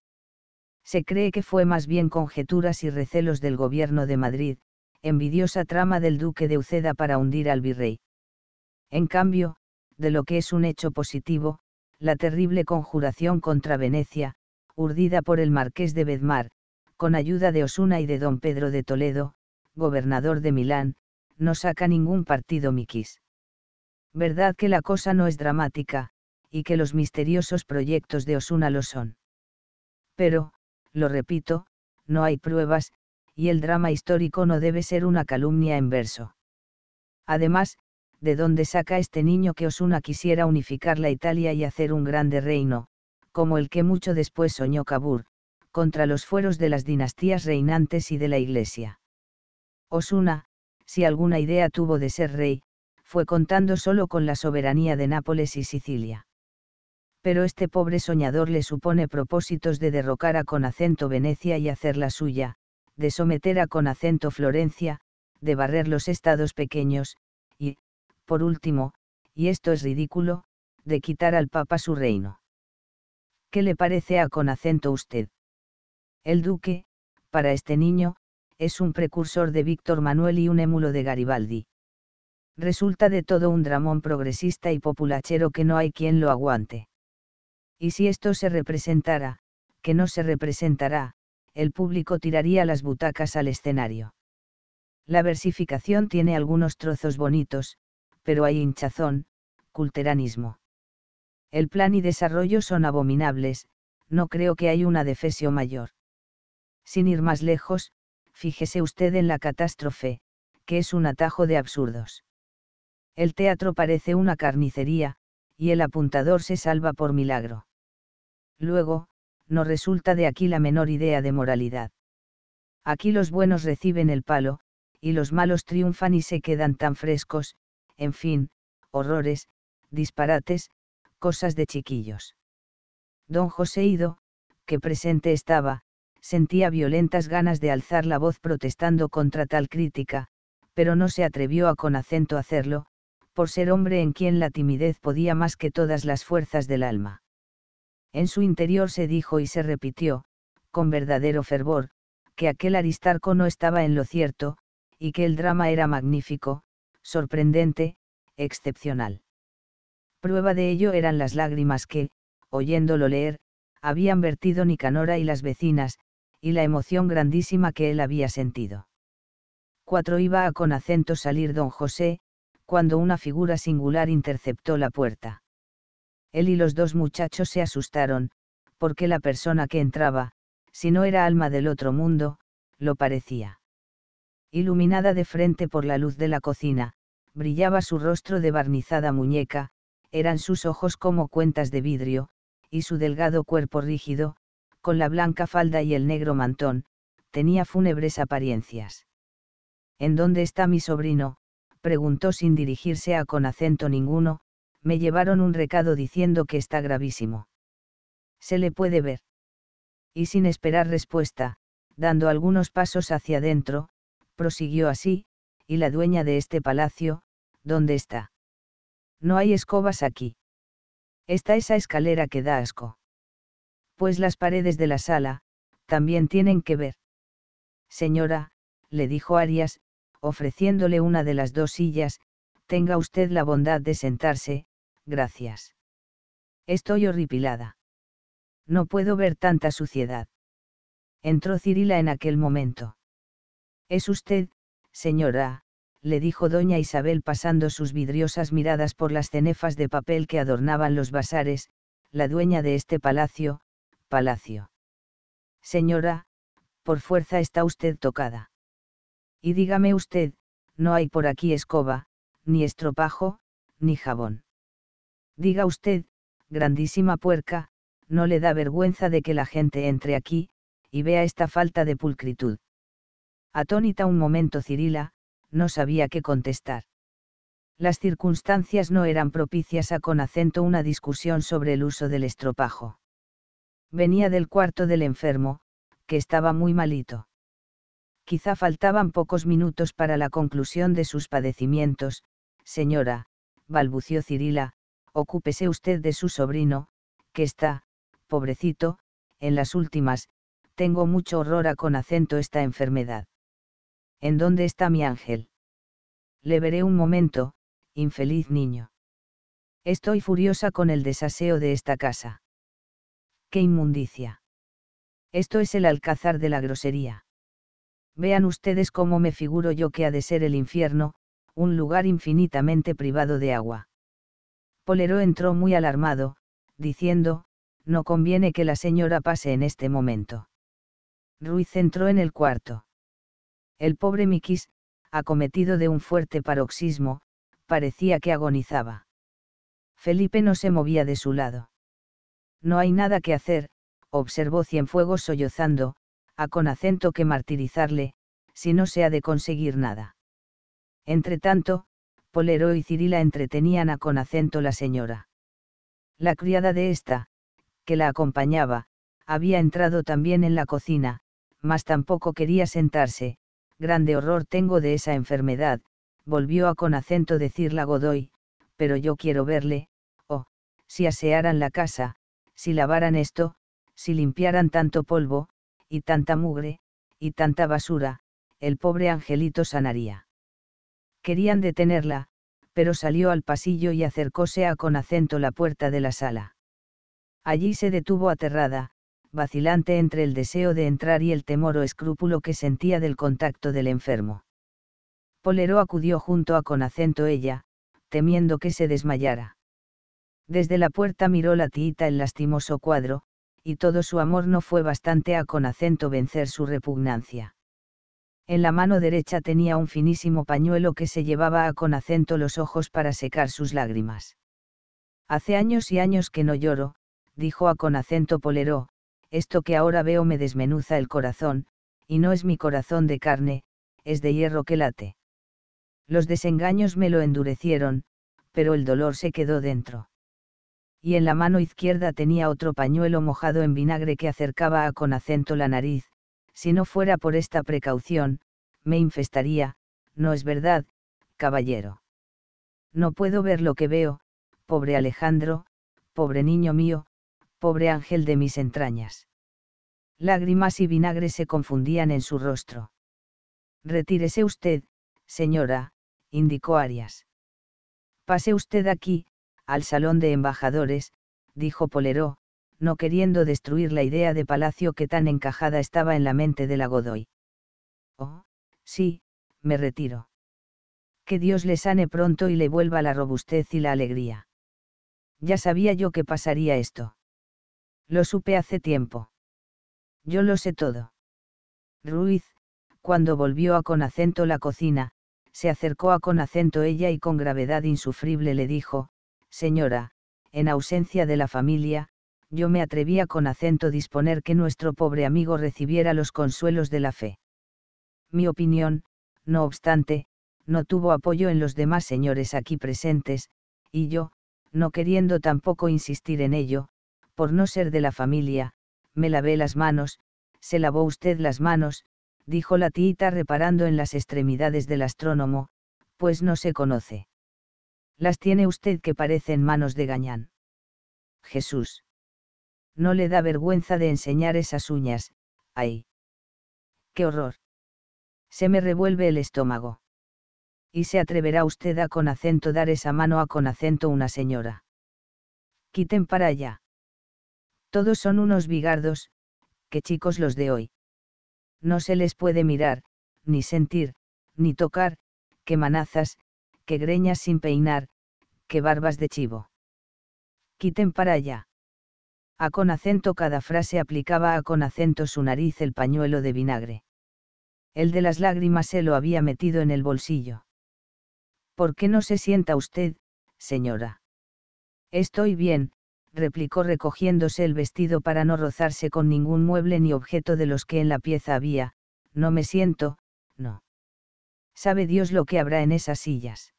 Se cree que fue más bien conjeturas y recelos del gobierno de Madrid, envidiosa trama del duque de Uceda para hundir al virrey. En cambio, de lo que es un hecho positivo, la terrible conjuración contra Venecia, urdida por el marqués de Bedmar, con ayuda de Osuna y de don Pedro de Toledo, gobernador de Milán, no saca ningún partido miquis. Verdad que la cosa no es dramática, y que los misteriosos proyectos de Osuna lo son. Pero, lo repito, no hay pruebas, y el drama histórico no debe ser una calumnia en verso. Además, ¿de dónde saca este niño que Osuna quisiera unificar la Italia y hacer un grande reino, como el que mucho después soñó Cabur, contra los fueros de las dinastías reinantes y de la Iglesia? Osuna, si alguna idea tuvo de ser rey, fue contando solo con la soberanía de Nápoles y Sicilia. Pero este pobre soñador le supone propósitos de derrocar a con acento Venecia y hacerla suya, de someter a con acento Florencia, de barrer los estados pequeños, y, por último, y esto es ridículo, de quitar al Papa su reino. ¿Qué le parece a con acento usted? El duque, para este niño, es un precursor de Víctor Manuel y un émulo de Garibaldi. Resulta de todo un dramón progresista y populachero que no hay quien lo aguante. Y si esto se representara, que no se representará, el público tiraría las butacas al escenario. La versificación tiene algunos trozos bonitos, pero hay hinchazón, culteranismo. El plan y desarrollo son abominables, no creo que haya una defesio mayor. Sin ir más lejos, fíjese usted en la catástrofe, que es un atajo de absurdos. El teatro parece una carnicería, y el apuntador se salva por milagro. Luego, no resulta de aquí la menor idea de moralidad. Aquí los buenos reciben el palo, y los malos triunfan y se quedan tan frescos, en fin, horrores, disparates, cosas de chiquillos. Don José Ido, que presente estaba, sentía violentas ganas de alzar la voz protestando contra tal crítica, pero no se atrevió a con acento hacerlo, por ser hombre en quien la timidez podía más que todas las fuerzas del alma. En su interior se dijo y se repitió, con verdadero fervor, que aquel Aristarco no estaba en lo cierto, y que el drama era magnífico, sorprendente, excepcional. Prueba de ello eran las lágrimas que, oyéndolo leer, habían vertido Nicanora y las vecinas, y la emoción grandísima que él había sentido. Cuatro iba a con acento salir don José, cuando una figura singular interceptó la puerta. Él y los dos muchachos se asustaron, porque la persona que entraba, si no era alma del otro mundo, lo parecía. Iluminada de frente por la luz de la cocina, brillaba su rostro de barnizada muñeca, eran sus ojos como cuentas de vidrio, y su delgado cuerpo rígido, con la blanca falda y el negro mantón, tenía fúnebres apariencias. ¿En dónde está mi sobrino? preguntó sin dirigirse a con acento ninguno, me llevaron un recado diciendo que está gravísimo. Se le puede ver. Y sin esperar respuesta, dando algunos pasos hacia adentro, prosiguió así, y la dueña de este palacio, ¿dónde está? No hay escobas aquí. Está esa escalera que da asco. Pues las paredes de la sala, también tienen que ver. Señora, le dijo Arias, ofreciéndole una de las dos sillas, tenga usted la bondad de sentarse, gracias. Estoy horripilada. No puedo ver tanta suciedad. Entró Cirila en aquel momento. Es usted, señora, le dijo doña Isabel pasando sus vidriosas miradas por las cenefas de papel que adornaban los bazares, la dueña de este palacio, palacio. Señora, por fuerza está usted tocada. Y dígame usted, no hay por aquí escoba, ni estropajo, ni jabón. Diga usted, grandísima puerca, no le da vergüenza de que la gente entre aquí, y vea esta falta de pulcritud. Atónita un momento Cirila, no sabía qué contestar. Las circunstancias no eran propicias a con acento una discusión sobre el uso del estropajo. Venía del cuarto del enfermo, que estaba muy malito. Quizá faltaban pocos minutos para la conclusión de sus padecimientos, señora, balbució Cirila, ocúpese usted de su sobrino, que está, pobrecito, en las últimas, tengo mucho horror a con acento esta enfermedad. ¿En dónde está mi ángel? Le veré un momento, infeliz niño. Estoy furiosa con el desaseo de esta casa. ¡Qué inmundicia! Esto es el alcázar de la grosería. Vean ustedes cómo me figuro yo que ha de ser el infierno, un lugar infinitamente privado de agua. Polero entró muy alarmado, diciendo, no conviene que la señora pase en este momento. Ruiz entró en el cuarto. El pobre Miquis, acometido de un fuerte paroxismo, parecía que agonizaba. Felipe no se movía de su lado. No hay nada que hacer, observó Cienfuegos sollozando, a con acento que martirizarle, si no se ha de conseguir nada. Entretanto, Polero y Cirila entretenían a con acento la señora. La criada de esta, que la acompañaba, había entrado también en la cocina, mas tampoco quería sentarse, grande horror tengo de esa enfermedad, volvió a con acento decirla Godoy, pero yo quiero verle, oh, si asearan la casa, si lavaran esto, si limpiaran tanto polvo, y tanta mugre, y tanta basura, el pobre angelito sanaría. Querían detenerla, pero salió al pasillo y acercóse a con acento la puerta de la sala. Allí se detuvo aterrada, vacilante entre el deseo de entrar y el temor o escrúpulo que sentía del contacto del enfermo. Polero acudió junto a con acento ella, temiendo que se desmayara. Desde la puerta miró la tita el lastimoso cuadro, y todo su amor no fue bastante a con acento vencer su repugnancia. En la mano derecha tenía un finísimo pañuelo que se llevaba a con acento los ojos para secar sus lágrimas. Hace años y años que no lloro, dijo a con acento poleró, esto que ahora veo me desmenuza el corazón, y no es mi corazón de carne, es de hierro que late. Los desengaños me lo endurecieron, pero el dolor se quedó dentro. Y en la mano izquierda tenía otro pañuelo mojado en vinagre que acercaba a con acento la nariz, si no fuera por esta precaución, me infestaría, no es verdad, caballero. No puedo ver lo que veo, pobre Alejandro, pobre niño mío, pobre ángel de mis entrañas. Lágrimas y vinagre se confundían en su rostro. Retírese usted, señora, indicó Arias. Pase usted aquí, al salón de embajadores, dijo Poleró, no queriendo destruir la idea de palacio que tan encajada estaba en la mente de la Godoy. Oh, sí, me retiro. Que Dios le sane pronto y le vuelva la robustez y la alegría. Ya sabía yo que pasaría esto. Lo supe hace tiempo. Yo lo sé todo. Ruiz, cuando volvió a con acento la cocina, se acercó a con acento ella y con gravedad insufrible le dijo, Señora, en ausencia de la familia, yo me atrevía con acento disponer que nuestro pobre amigo recibiera los consuelos de la fe. Mi opinión, no obstante, no tuvo apoyo en los demás señores aquí presentes, y yo, no queriendo tampoco insistir en ello, por no ser de la familia, me lavé las manos, se lavó usted las manos, dijo la tita reparando en las extremidades del astrónomo, pues no se conoce. Las tiene usted que parecen manos de gañán. Jesús. No le da vergüenza de enseñar esas uñas, ay. ¡Qué horror! Se me revuelve el estómago. ¿Y se atreverá usted a con acento dar esa mano a con acento una señora? Quiten para allá. Todos son unos bigardos, que chicos los de hoy. No se les puede mirar, ni sentir, ni tocar, que manazas, que greñas sin peinar, que barbas de chivo. Quiten para allá. A con acento cada frase aplicaba a con acento su nariz el pañuelo de vinagre. El de las lágrimas se lo había metido en el bolsillo. ¿Por qué no se sienta usted, señora? Estoy bien, replicó recogiéndose el vestido para no rozarse con ningún mueble ni objeto de los que en la pieza había, no me siento, no. Sabe Dios lo que habrá en esas sillas.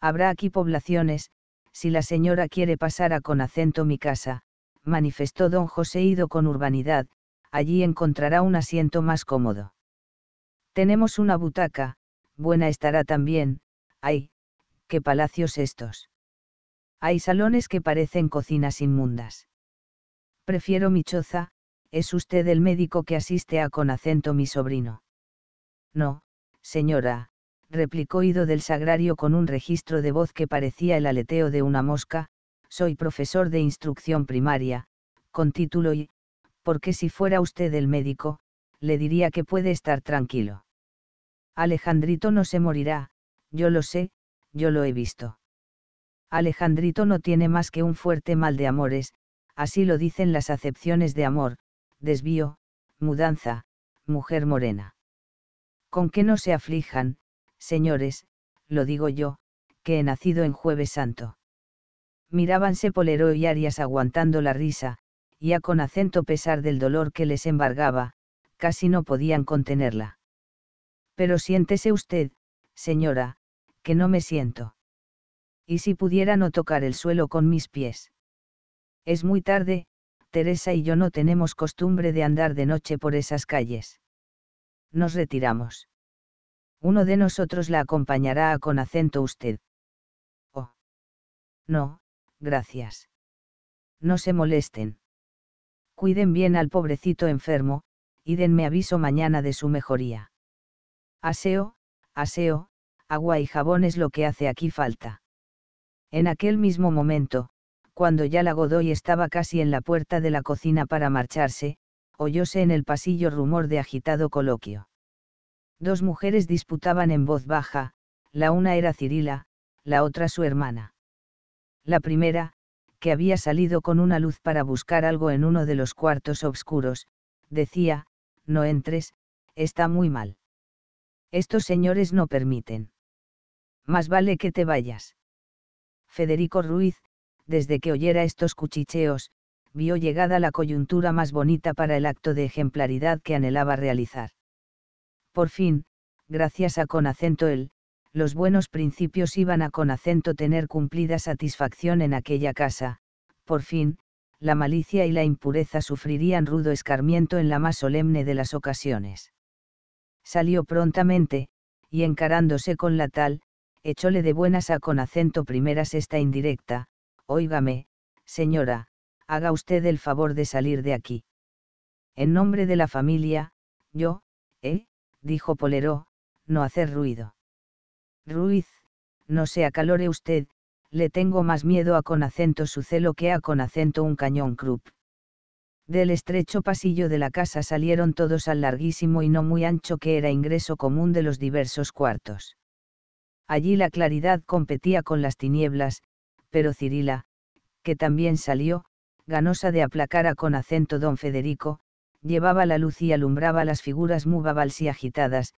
Habrá aquí poblaciones, si la señora quiere pasar a con acento mi casa, manifestó don José Ido con urbanidad, allí encontrará un asiento más cómodo. Tenemos una butaca, buena estará también, ay, qué palacios estos. Hay salones que parecen cocinas inmundas. Prefiero mi choza, es usted el médico que asiste a con acento mi sobrino. No, señora, replicó Ido del Sagrario con un registro de voz que parecía el aleteo de una mosca, soy profesor de instrucción primaria, con título y, porque si fuera usted el médico, le diría que puede estar tranquilo. Alejandrito no se morirá, yo lo sé, yo lo he visto. Alejandrito no tiene más que un fuerte mal de amores, así lo dicen las acepciones de amor, desvío, mudanza, mujer morena. Con que no se aflijan, señores, lo digo yo, que he nacido en jueves santo mirábanse Polero y Arias aguantando la risa, a con acento pesar del dolor que les embargaba, casi no podían contenerla. Pero siéntese usted, señora, que no me siento. Y si pudiera no tocar el suelo con mis pies. Es muy tarde, Teresa y yo no tenemos costumbre de andar de noche por esas calles. Nos retiramos. Uno de nosotros la acompañará con acento usted. Oh. No, gracias. No se molesten. Cuiden bien al pobrecito enfermo, y denme aviso mañana de su mejoría. Aseo, aseo, agua y jabón es lo que hace aquí falta. En aquel mismo momento, cuando ya la Godoy estaba casi en la puerta de la cocina para marcharse, oyóse en el pasillo rumor de agitado coloquio. Dos mujeres disputaban en voz baja, la una era Cirila, la otra su hermana. La primera, que había salido con una luz para buscar algo en uno de los cuartos oscuros, decía, no entres, está muy mal. Estos señores no permiten. Más vale que te vayas. Federico Ruiz, desde que oyera estos cuchicheos, vio llegada la coyuntura más bonita para el acto de ejemplaridad que anhelaba realizar. Por fin, gracias a con acento los buenos principios iban a con acento tener cumplida satisfacción en aquella casa, por fin, la malicia y la impureza sufrirían rudo escarmiento en la más solemne de las ocasiones. Salió prontamente, y encarándose con la tal, echóle de buenas a con acento primeras esta indirecta, Óigame, señora, haga usted el favor de salir de aquí. En nombre de la familia, yo, eh, dijo Poleró, no hacer ruido. Ruiz, no se acalore usted, le tengo más miedo a con acento su celo que a con acento un cañón Krupp. Del estrecho pasillo de la casa salieron todos al larguísimo y no muy ancho que era ingreso común de los diversos cuartos. Allí la claridad competía con las tinieblas, pero Cirila, que también salió, ganosa de aplacar a con acento don Federico, llevaba la luz y alumbraba las figuras muy y agitadas,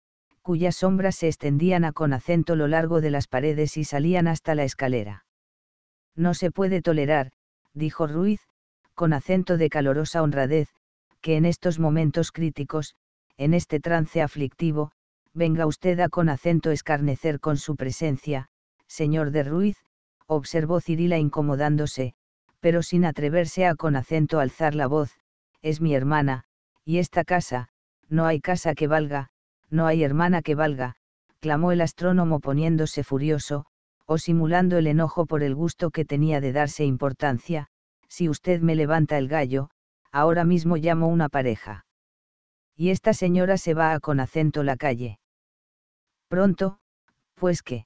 cuyas sombras se extendían a con acento lo largo de las paredes y salían hasta la escalera. No se puede tolerar, dijo Ruiz, con acento de calorosa honradez, que en estos momentos críticos, en este trance aflictivo, venga usted a con acento escarnecer con su presencia, señor de Ruiz, observó Cirila incomodándose, pero sin atreverse a con acento alzar la voz, es mi hermana, y esta casa, no hay casa que valga, no hay hermana que valga, clamó el astrónomo poniéndose furioso, o simulando el enojo por el gusto que tenía de darse importancia, si usted me levanta el gallo, ahora mismo llamo una pareja. Y esta señora se va a con acento la calle. Pronto, pues qué.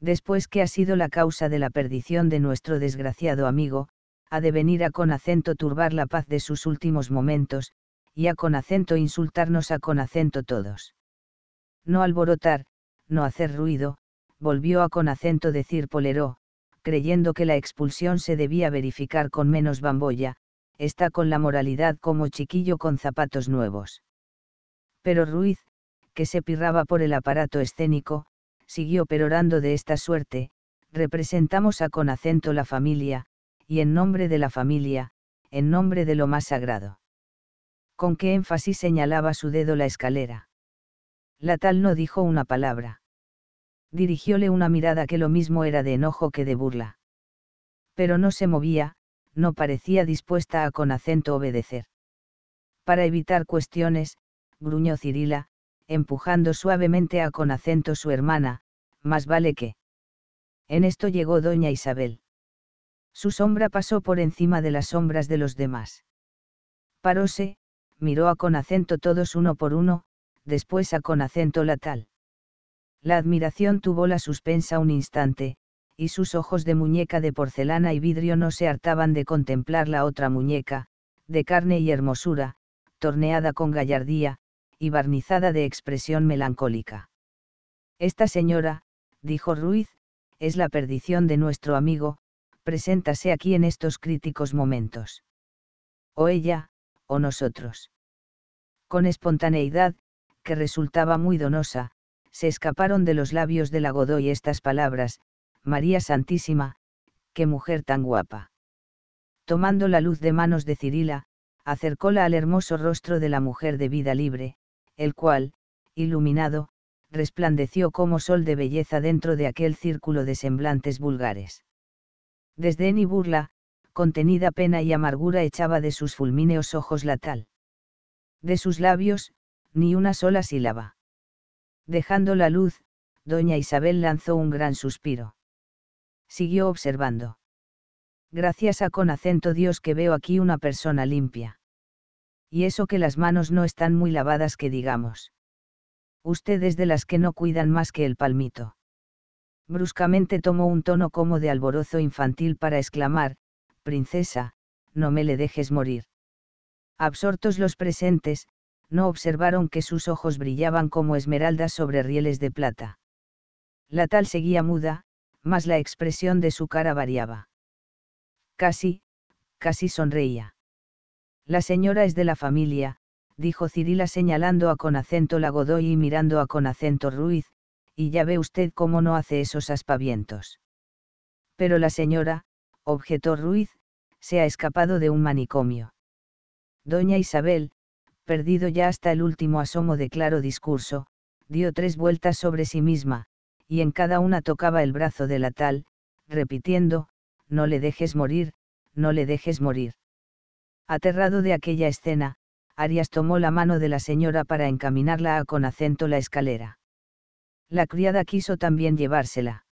Después que ha sido la causa de la perdición de nuestro desgraciado amigo, ha de venir a con acento turbar la paz de sus últimos momentos, y a con acento insultarnos a con acento todos. No alborotar, no hacer ruido, volvió a con acento decir Poleró, creyendo que la expulsión se debía verificar con menos bamboya, está con la moralidad como chiquillo con zapatos nuevos. Pero Ruiz, que se pirraba por el aparato escénico, siguió perorando de esta suerte, representamos a con acento la familia, y en nombre de la familia, en nombre de lo más sagrado con qué énfasis señalaba su dedo la escalera. La tal no dijo una palabra. Dirigióle una mirada que lo mismo era de enojo que de burla. Pero no se movía, no parecía dispuesta a con acento obedecer. Para evitar cuestiones, gruñó Cirila, empujando suavemente a con acento su hermana, más vale que. En esto llegó doña Isabel. Su sombra pasó por encima de las sombras de los demás. Paróse, miró a con acento todos uno por uno, después a con acento latal. La admiración tuvo la suspensa un instante, y sus ojos de muñeca de porcelana y vidrio no se hartaban de contemplar la otra muñeca, de carne y hermosura, torneada con gallardía, y barnizada de expresión melancólica. Esta señora, dijo Ruiz, es la perdición de nuestro amigo, preséntase aquí en estos críticos momentos. O ella, o nosotros. Con espontaneidad, que resultaba muy donosa, se escaparon de los labios de la Godoy estas palabras, María Santísima, qué mujer tan guapa. Tomando la luz de manos de Cirila, acercóla al hermoso rostro de la mujer de vida libre, el cual, iluminado, resplandeció como sol de belleza dentro de aquel círculo de semblantes vulgares. Desde y burla, contenida pena y amargura echaba de sus fulmíneos ojos la tal. De sus labios, ni una sola sílaba. Dejando la luz, doña Isabel lanzó un gran suspiro. Siguió observando. Gracias a con acento Dios que veo aquí una persona limpia. Y eso que las manos no están muy lavadas que digamos. Ustedes de las que no cuidan más que el palmito. Bruscamente tomó un tono como de alborozo infantil para exclamar, princesa, no me le dejes morir. Absortos los presentes, no observaron que sus ojos brillaban como esmeraldas sobre rieles de plata. La tal seguía muda, mas la expresión de su cara variaba. Casi, casi sonreía. La señora es de la familia, dijo Cirila señalando a con acento la Godoy y mirando a con acento Ruiz, y ya ve usted cómo no hace esos aspavientos. Pero la señora, objetó Ruiz, se ha escapado de un manicomio. Doña Isabel, perdido ya hasta el último asomo de claro discurso, dio tres vueltas sobre sí misma, y en cada una tocaba el brazo de la tal, repitiendo, no le dejes morir, no le dejes morir. Aterrado de aquella escena, Arias tomó la mano de la señora para encaminarla a con acento la escalera. La criada quiso también llevársela.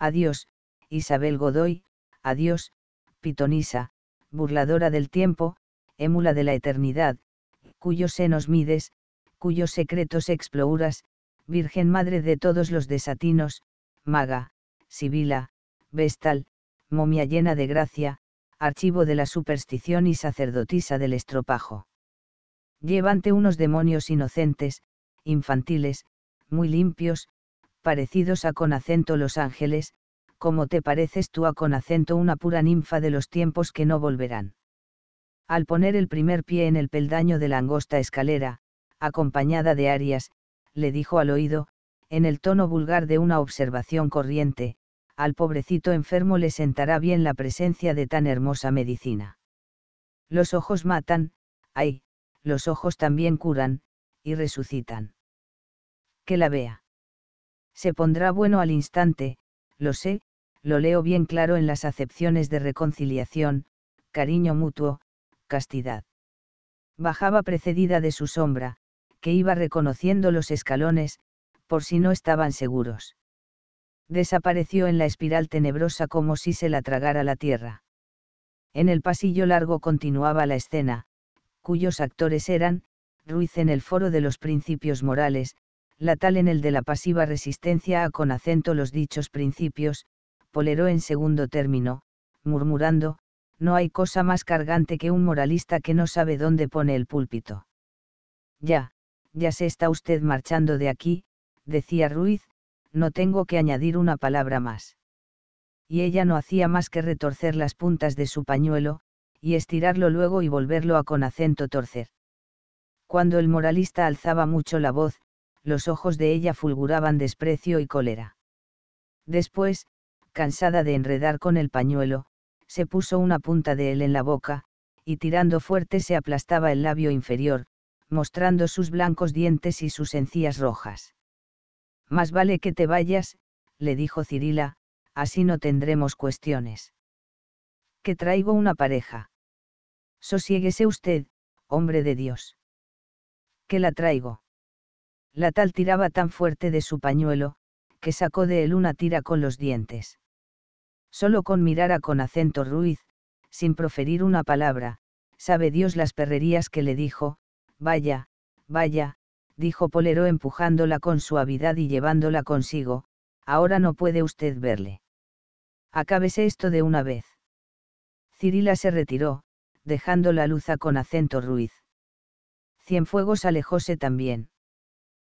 Adiós, Isabel Godoy, adiós, pitonisa, burladora del tiempo, émula de la eternidad, cuyos senos mides, cuyos secretos exploras, Virgen Madre de todos los desatinos, maga, sibila, vestal, momia llena de gracia, archivo de la superstición y sacerdotisa del estropajo. Llevante unos demonios inocentes, infantiles, muy limpios, parecidos a con acento los ángeles, como te pareces tú a con acento una pura ninfa de los tiempos que no volverán. Al poner el primer pie en el peldaño de la angosta escalera, acompañada de Arias, le dijo al oído, en el tono vulgar de una observación corriente, al pobrecito enfermo le sentará bien la presencia de tan hermosa medicina. Los ojos matan, ay, los ojos también curan, y resucitan. Que la vea. Se pondrá bueno al instante, lo sé, lo leo bien claro en las acepciones de reconciliación, cariño mutuo, castidad. Bajaba precedida de su sombra, que iba reconociendo los escalones, por si no estaban seguros. Desapareció en la espiral tenebrosa como si se la tragara la tierra. En el pasillo largo continuaba la escena, cuyos actores eran, Ruiz en el foro de los principios morales, la tal en el de la pasiva resistencia a con acento los dichos principios, Poleró en segundo término, murmurando, no hay cosa más cargante que un moralista que no sabe dónde pone el púlpito. Ya, ya se está usted marchando de aquí, decía Ruiz, no tengo que añadir una palabra más. Y ella no hacía más que retorcer las puntas de su pañuelo, y estirarlo luego y volverlo a con acento torcer. Cuando el moralista alzaba mucho la voz, los ojos de ella fulguraban desprecio y cólera. Después, cansada de enredar con el pañuelo, se puso una punta de él en la boca, y tirando fuerte se aplastaba el labio inferior, mostrando sus blancos dientes y sus encías rojas. Más vale que te vayas, le dijo Cirila, así no tendremos cuestiones. Que traigo una pareja. Sosiéguese usted, hombre de Dios. Que la traigo. La tal tiraba tan fuerte de su pañuelo, que sacó de él una tira con los dientes. Solo con mirar a con acento Ruiz, sin proferir una palabra, sabe Dios las perrerías que le dijo, vaya, vaya, dijo Polero empujándola con suavidad y llevándola consigo, ahora no puede usted verle. Acábese esto de una vez. Cirila se retiró, dejando la luz a con acento Ruiz. Cienfuegos alejóse también.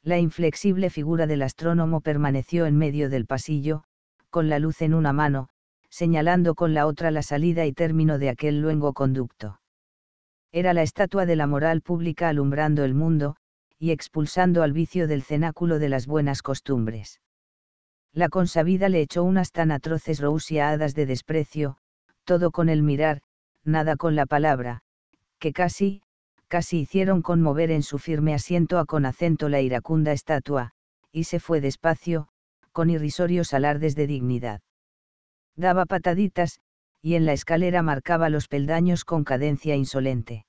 La inflexible figura del astrónomo permaneció en medio del pasillo, con la luz en una mano, señalando con la otra la salida y término de aquel luengo conducto. Era la estatua de la moral pública alumbrando el mundo, y expulsando al vicio del cenáculo de las buenas costumbres. La consabida le echó unas tan atroces rousiadas de desprecio, todo con el mirar, nada con la palabra, que casi, casi hicieron conmover en su firme asiento a con acento la iracunda estatua, y se fue despacio, con irrisorios alardes de dignidad. Daba pataditas, y en la escalera marcaba los peldaños con cadencia insolente.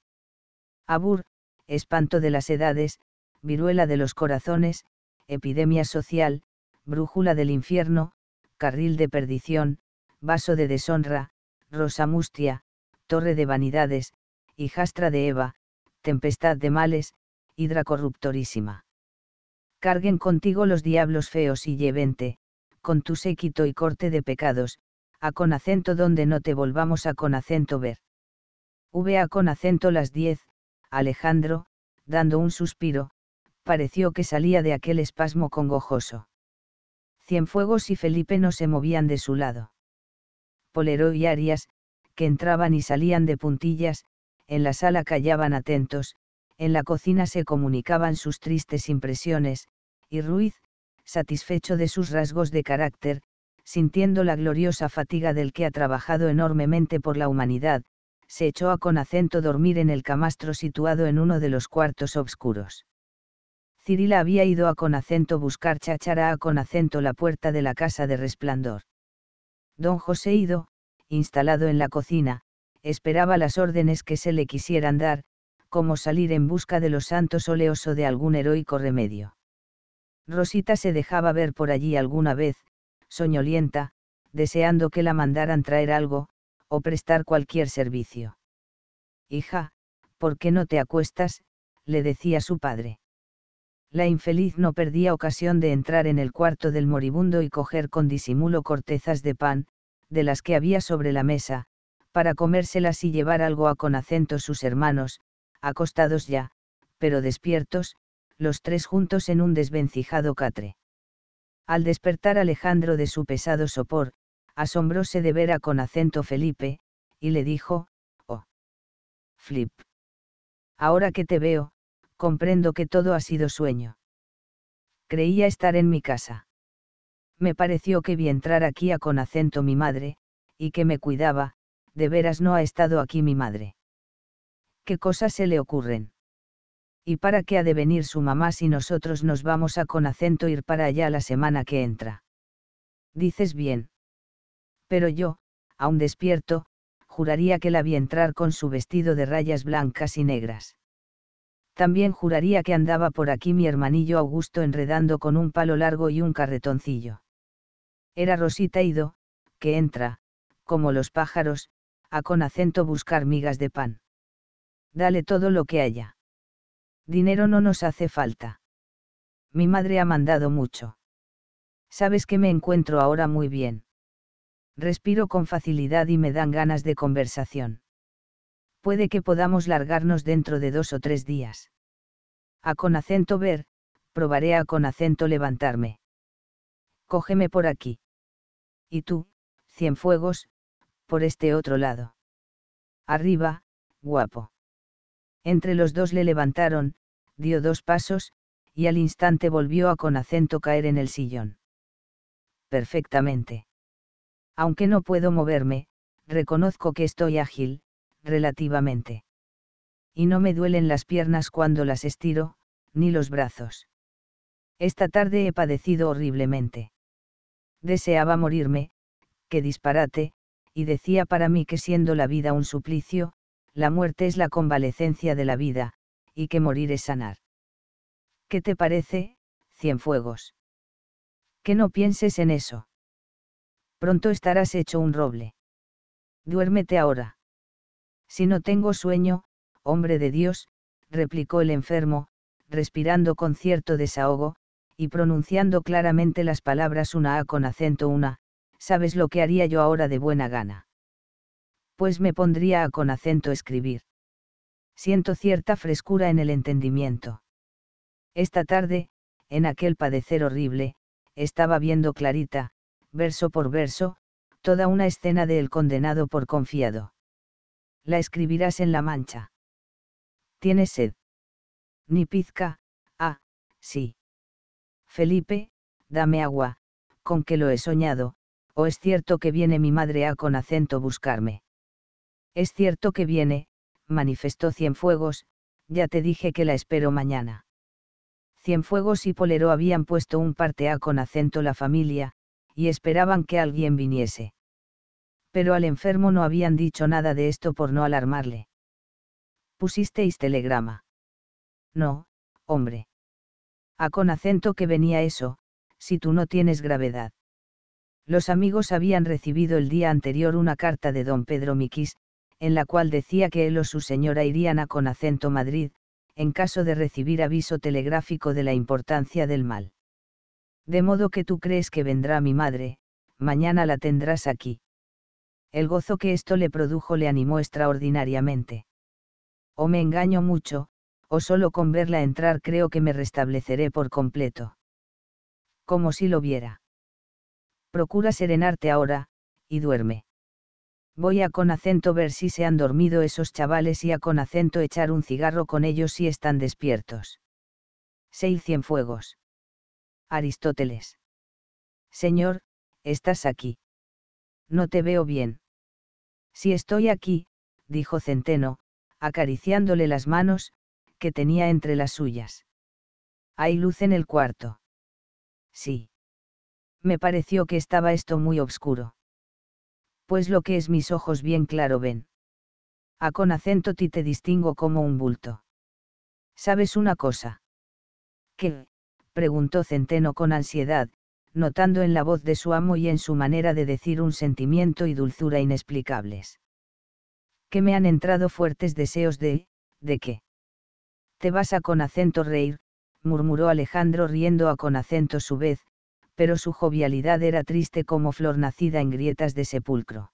Abur, espanto de las edades, viruela de los corazones, epidemia social, brújula del infierno, carril de perdición, vaso de deshonra, rosa mustia, torre de vanidades, hijastra de Eva, tempestad de males, hidra corruptorísima. Carguen contigo los diablos feos y llevente, con tu séquito y corte de pecados, a con acento donde no te volvamos a con acento ver. a con acento las diez, Alejandro, dando un suspiro, pareció que salía de aquel espasmo congojoso. Cienfuegos y Felipe no se movían de su lado. Polero y Arias, que entraban y salían de puntillas, en la sala callaban atentos, en la cocina se comunicaban sus tristes impresiones, y Ruiz, satisfecho de sus rasgos de carácter, sintiendo la gloriosa fatiga del que ha trabajado enormemente por la humanidad, se echó a con acento dormir en el camastro situado en uno de los cuartos obscuros. Cirila había ido a con acento buscar chachara a acento la puerta de la casa de resplandor. Don José Ido, instalado en la cocina, esperaba las órdenes que se le quisieran dar, como salir en busca de los santos oleoso o de algún heroico remedio. Rosita se dejaba ver por allí alguna vez, soñolienta, deseando que la mandaran traer algo, o prestar cualquier servicio. Hija, ¿por qué no te acuestas? le decía su padre. La infeliz no perdía ocasión de entrar en el cuarto del moribundo y coger con disimulo cortezas de pan, de las que había sobre la mesa, para comérselas y llevar algo a con acento sus hermanos, acostados ya, pero despiertos, los tres juntos en un desvencijado catre. Al despertar Alejandro de su pesado sopor, asombróse de ver a con acento Felipe, y le dijo, Oh. Flip. Ahora que te veo, comprendo que todo ha sido sueño. Creía estar en mi casa. Me pareció que vi entrar aquí a con acento mi madre, y que me cuidaba, de veras no ha estado aquí mi madre. ¿Qué cosas se le ocurren? ¿Y para qué ha de venir su mamá si nosotros nos vamos a con acento ir para allá la semana que entra? Dices bien. Pero yo, aún despierto, juraría que la vi entrar con su vestido de rayas blancas y negras. También juraría que andaba por aquí mi hermanillo Augusto enredando con un palo largo y un carretoncillo. Era Rosita Ido, que entra, como los pájaros, a con acento buscar migas de pan. Dale todo lo que haya. Dinero no nos hace falta. Mi madre ha mandado mucho. Sabes que me encuentro ahora muy bien. Respiro con facilidad y me dan ganas de conversación. Puede que podamos largarnos dentro de dos o tres días. A con acento ver, probaré a con acento levantarme. Cógeme por aquí. Y tú, Cienfuegos, por este otro lado. Arriba, guapo. Entre los dos le levantaron, dio dos pasos, y al instante volvió a con acento caer en el sillón. Perfectamente. Aunque no puedo moverme, reconozco que estoy ágil, relativamente. Y no me duelen las piernas cuando las estiro, ni los brazos. Esta tarde he padecido horriblemente. Deseaba morirme, qué disparate, y decía para mí que siendo la vida un suplicio, la muerte es la convalecencia de la vida, y que morir es sanar. ¿Qué te parece, Cienfuegos? Que no pienses en eso. Pronto estarás hecho un roble. Duérmete ahora. Si no tengo sueño, hombre de Dios, replicó el enfermo, respirando con cierto desahogo, y pronunciando claramente las palabras una A con acento una, ¿sabes lo que haría yo ahora de buena gana? Pues me pondría a con acento escribir. Siento cierta frescura en el entendimiento. Esta tarde, en aquel padecer horrible, estaba viendo clarita, verso por verso, toda una escena de El condenado por confiado. La escribirás en la mancha. ¿Tienes sed? Ni pizca, ah, sí. Felipe, dame agua, con que lo he soñado, o es cierto que viene mi madre a con acento buscarme. Es cierto que viene, manifestó Cienfuegos, ya te dije que la espero mañana. Cienfuegos y Polero habían puesto un parte A con acento la familia, y esperaban que alguien viniese. Pero al enfermo no habían dicho nada de esto por no alarmarle. ¿Pusisteis telegrama? No, hombre. A con acento que venía eso, si tú no tienes gravedad. Los amigos habían recibido el día anterior una carta de don Pedro Miquis, en la cual decía que él o su señora irían a Conacento Madrid, en caso de recibir aviso telegráfico de la importancia del mal. De modo que tú crees que vendrá mi madre, mañana la tendrás aquí. El gozo que esto le produjo le animó extraordinariamente. O me engaño mucho, o solo con verla entrar creo que me restableceré por completo. Como si lo viera. Procura serenarte ahora, y duerme. Voy a con acento ver si se han dormido esos chavales y a con acento echar un cigarro con ellos si están despiertos. 6 fuegos. Aristóteles. Señor, estás aquí. No te veo bien. Si estoy aquí, dijo Centeno, acariciándole las manos, que tenía entre las suyas. Hay luz en el cuarto. Sí me pareció que estaba esto muy obscuro. Pues lo que es mis ojos bien claro ven. A con acento ti te distingo como un bulto. ¿Sabes una cosa? ¿Qué? preguntó Centeno con ansiedad, notando en la voz de su amo y en su manera de decir un sentimiento y dulzura inexplicables. Que me han entrado fuertes deseos de... ¿de qué? Te vas a con acento reír, murmuró Alejandro riendo a con acento su vez, pero su jovialidad era triste como flor nacida en grietas de sepulcro.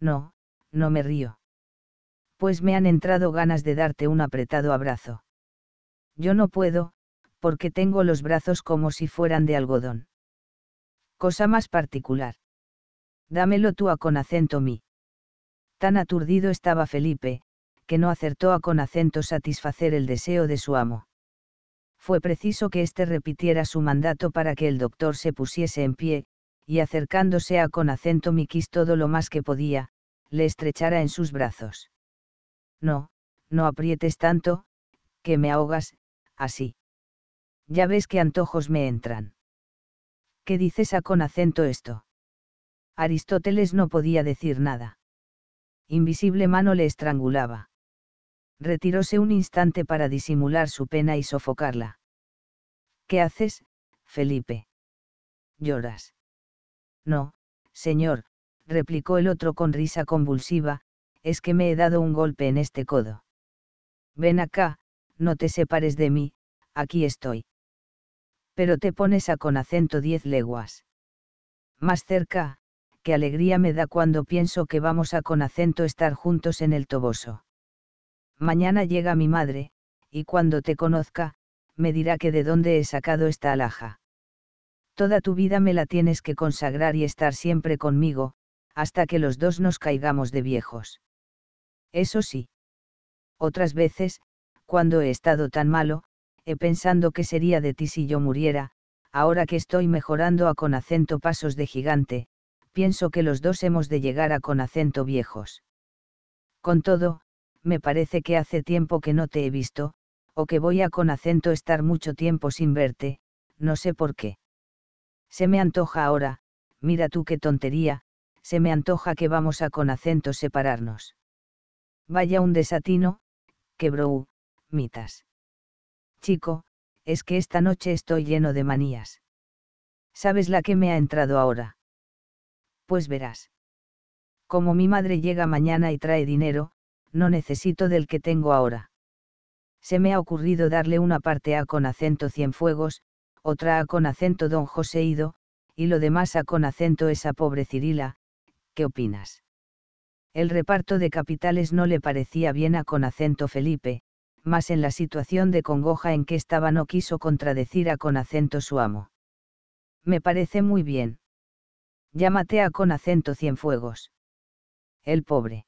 No, no me río. Pues me han entrado ganas de darte un apretado abrazo. Yo no puedo, porque tengo los brazos como si fueran de algodón. Cosa más particular. Dámelo tú a con acento mí. Tan aturdido estaba Felipe, que no acertó a con acento satisfacer el deseo de su amo fue preciso que éste repitiera su mandato para que el doctor se pusiese en pie, y acercándose a con acento miquis todo lo más que podía, le estrechara en sus brazos. No, no aprietes tanto, que me ahogas, así. Ya ves que antojos me entran. ¿Qué dices a con acento esto? Aristóteles no podía decir nada. Invisible mano le estrangulaba. Retiróse un instante para disimular su pena y sofocarla. ¿Qué haces, Felipe? Lloras. No, señor, replicó el otro con risa convulsiva, es que me he dado un golpe en este codo. Ven acá, no te separes de mí, aquí estoy. Pero te pones a con acento diez leguas. Más cerca, qué alegría me da cuando pienso que vamos a con acento estar juntos en el toboso. Mañana llega mi madre, y cuando te conozca, me dirá que de dónde he sacado esta alhaja. Toda tu vida me la tienes que consagrar y estar siempre conmigo, hasta que los dos nos caigamos de viejos. Eso sí. Otras veces, cuando he estado tan malo, he pensando qué sería de ti si yo muriera, ahora que estoy mejorando a con acento pasos de gigante, pienso que los dos hemos de llegar a con acento viejos. Con todo, me parece que hace tiempo que no te he visto, o que voy a con acento estar mucho tiempo sin verte, no sé por qué. Se me antoja ahora, mira tú qué tontería, se me antoja que vamos a con acento separarnos. Vaya un desatino, quebró, mitas. Chico, es que esta noche estoy lleno de manías. ¿Sabes la que me ha entrado ahora? Pues verás. Como mi madre llega mañana y trae dinero, no necesito del que tengo ahora. Se me ha ocurrido darle una parte A con acento Cienfuegos, otra A con acento Don José Ido, y lo demás A con acento esa pobre Cirila, ¿qué opinas? El reparto de capitales no le parecía bien a con acento Felipe, mas en la situación de congoja en que estaba no quiso contradecir a con acento su amo. Me parece muy bien. Llámate a con acento Cienfuegos. El pobre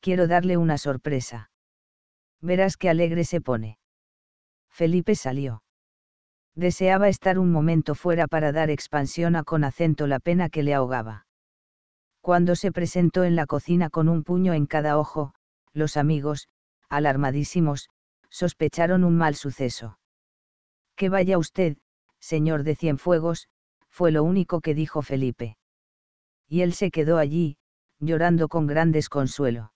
quiero darle una sorpresa. Verás qué alegre se pone. Felipe salió. Deseaba estar un momento fuera para dar expansión a con acento la pena que le ahogaba. Cuando se presentó en la cocina con un puño en cada ojo, los amigos, alarmadísimos, sospecharon un mal suceso. Que vaya usted, señor de Cienfuegos, fue lo único que dijo Felipe. Y él se quedó allí, llorando con gran desconsuelo.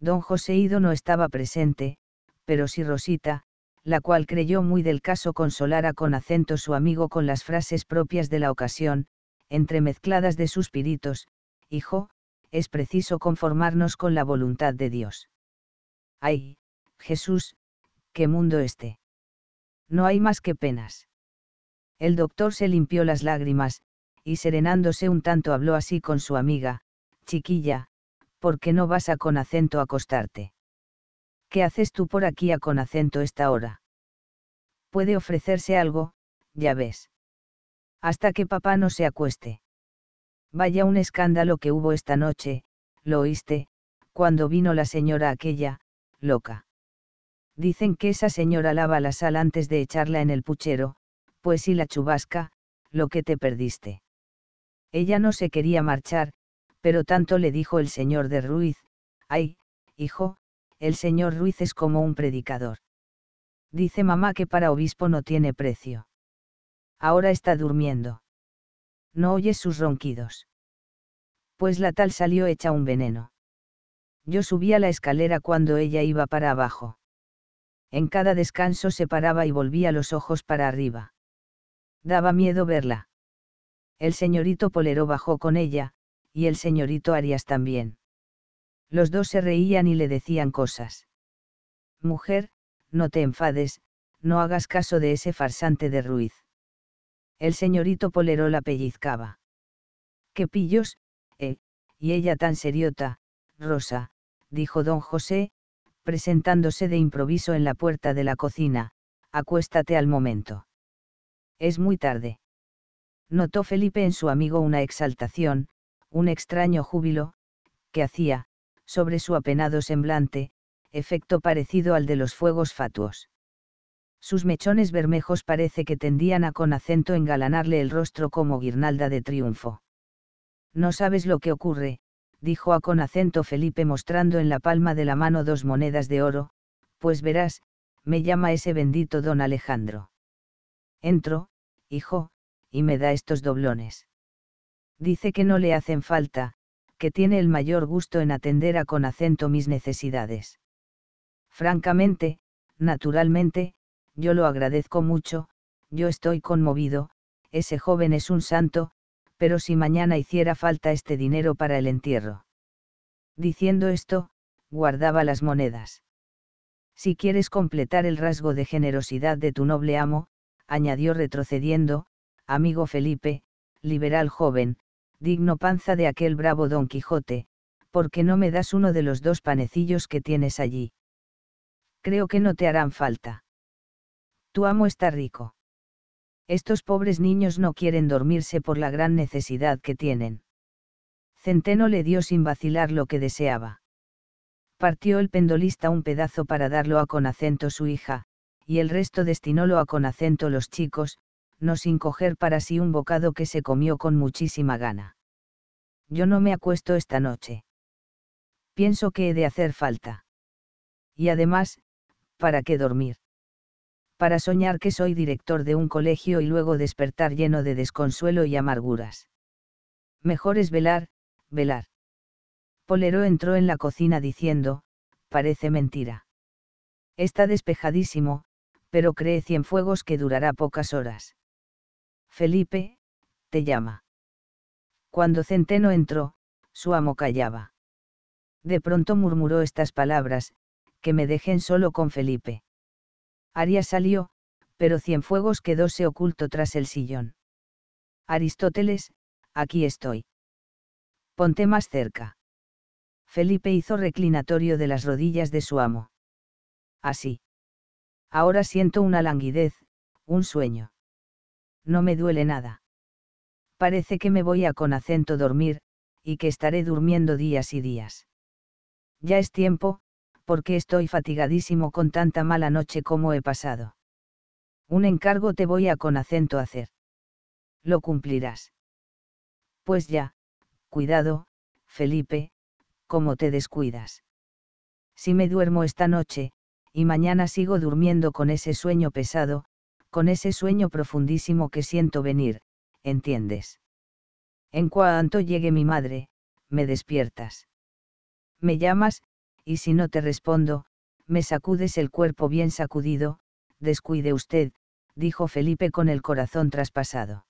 Don José Ido no estaba presente, pero si Rosita, la cual creyó muy del caso consolara con acento su amigo con las frases propias de la ocasión, entremezcladas de suspiritos, Hijo, es preciso conformarnos con la voluntad de Dios. ¡Ay, Jesús, qué mundo este! No hay más que penas. El doctor se limpió las lágrimas, y serenándose un tanto habló así con su amiga, chiquilla, ¿por qué no vas a con acento a acostarte? ¿Qué haces tú por aquí a con acento esta hora? Puede ofrecerse algo, ya ves. Hasta que papá no se acueste. Vaya un escándalo que hubo esta noche, lo oíste, cuando vino la señora aquella, loca. Dicen que esa señora lava la sal antes de echarla en el puchero, pues y la chubasca, lo que te perdiste. Ella no se quería marchar, pero tanto le dijo el señor de Ruiz, ay, hijo, el señor Ruiz es como un predicador. Dice mamá que para obispo no tiene precio. Ahora está durmiendo. No oyes sus ronquidos. Pues la tal salió hecha un veneno. Yo subía la escalera cuando ella iba para abajo. En cada descanso se paraba y volvía los ojos para arriba. Daba miedo verla. El señorito Polero bajó con ella, y el señorito Arias también. Los dos se reían y le decían cosas. Mujer, no te enfades, no hagas caso de ese farsante de Ruiz. El señorito Polerola la pellizcaba. ¡Qué pillos! Eh, y ella tan seriota, Rosa, dijo don José, presentándose de improviso en la puerta de la cocina, acuéstate al momento. Es muy tarde. Notó Felipe en su amigo una exaltación, un extraño júbilo, que hacía, sobre su apenado semblante, efecto parecido al de los fuegos fatuos. Sus mechones bermejos parece que tendían a con acento engalanarle el rostro como guirnalda de triunfo. No sabes lo que ocurre, dijo a con acento Felipe mostrando en la palma de la mano dos monedas de oro, pues verás, me llama ese bendito don Alejandro. Entro, hijo, y me da estos doblones. Dice que no le hacen falta, que tiene el mayor gusto en atender a con acento mis necesidades. Francamente, naturalmente, yo lo agradezco mucho, yo estoy conmovido, ese joven es un santo, pero si mañana hiciera falta este dinero para el entierro. Diciendo esto, guardaba las monedas. Si quieres completar el rasgo de generosidad de tu noble amo, añadió retrocediendo, amigo Felipe, liberal joven, digno panza de aquel bravo Don Quijote, ¿por qué no me das uno de los dos panecillos que tienes allí. Creo que no te harán falta. Tu amo está rico. Estos pobres niños no quieren dormirse por la gran necesidad que tienen. Centeno le dio sin vacilar lo que deseaba. Partió el pendolista un pedazo para darlo a Conacento su hija, y el resto destinólo a acento los chicos, no sin coger para sí un bocado que se comió con muchísima gana. Yo no me acuesto esta noche. Pienso que he de hacer falta. Y además, ¿para qué dormir? Para soñar que soy director de un colegio y luego despertar lleno de desconsuelo y amarguras. Mejor es velar, velar. Polero entró en la cocina diciendo, parece mentira. Está despejadísimo, pero cree fuegos que durará pocas horas. Felipe, te llama. Cuando Centeno entró, su amo callaba. De pronto murmuró estas palabras, que me dejen solo con Felipe. Arias salió, pero Cienfuegos quedóse oculto tras el sillón. Aristóteles, aquí estoy. Ponte más cerca. Felipe hizo reclinatorio de las rodillas de su amo. Así. Ahora siento una languidez, un sueño no me duele nada. Parece que me voy a con acento dormir, y que estaré durmiendo días y días. Ya es tiempo, porque estoy fatigadísimo con tanta mala noche como he pasado. Un encargo te voy a con acento hacer. Lo cumplirás. Pues ya, cuidado, Felipe, como te descuidas. Si me duermo esta noche, y mañana sigo durmiendo con ese sueño pesado, con ese sueño profundísimo que siento venir, ¿entiendes? En cuanto llegue mi madre, me despiertas. Me llamas, y si no te respondo, me sacudes el cuerpo bien sacudido, descuide usted, dijo Felipe con el corazón traspasado.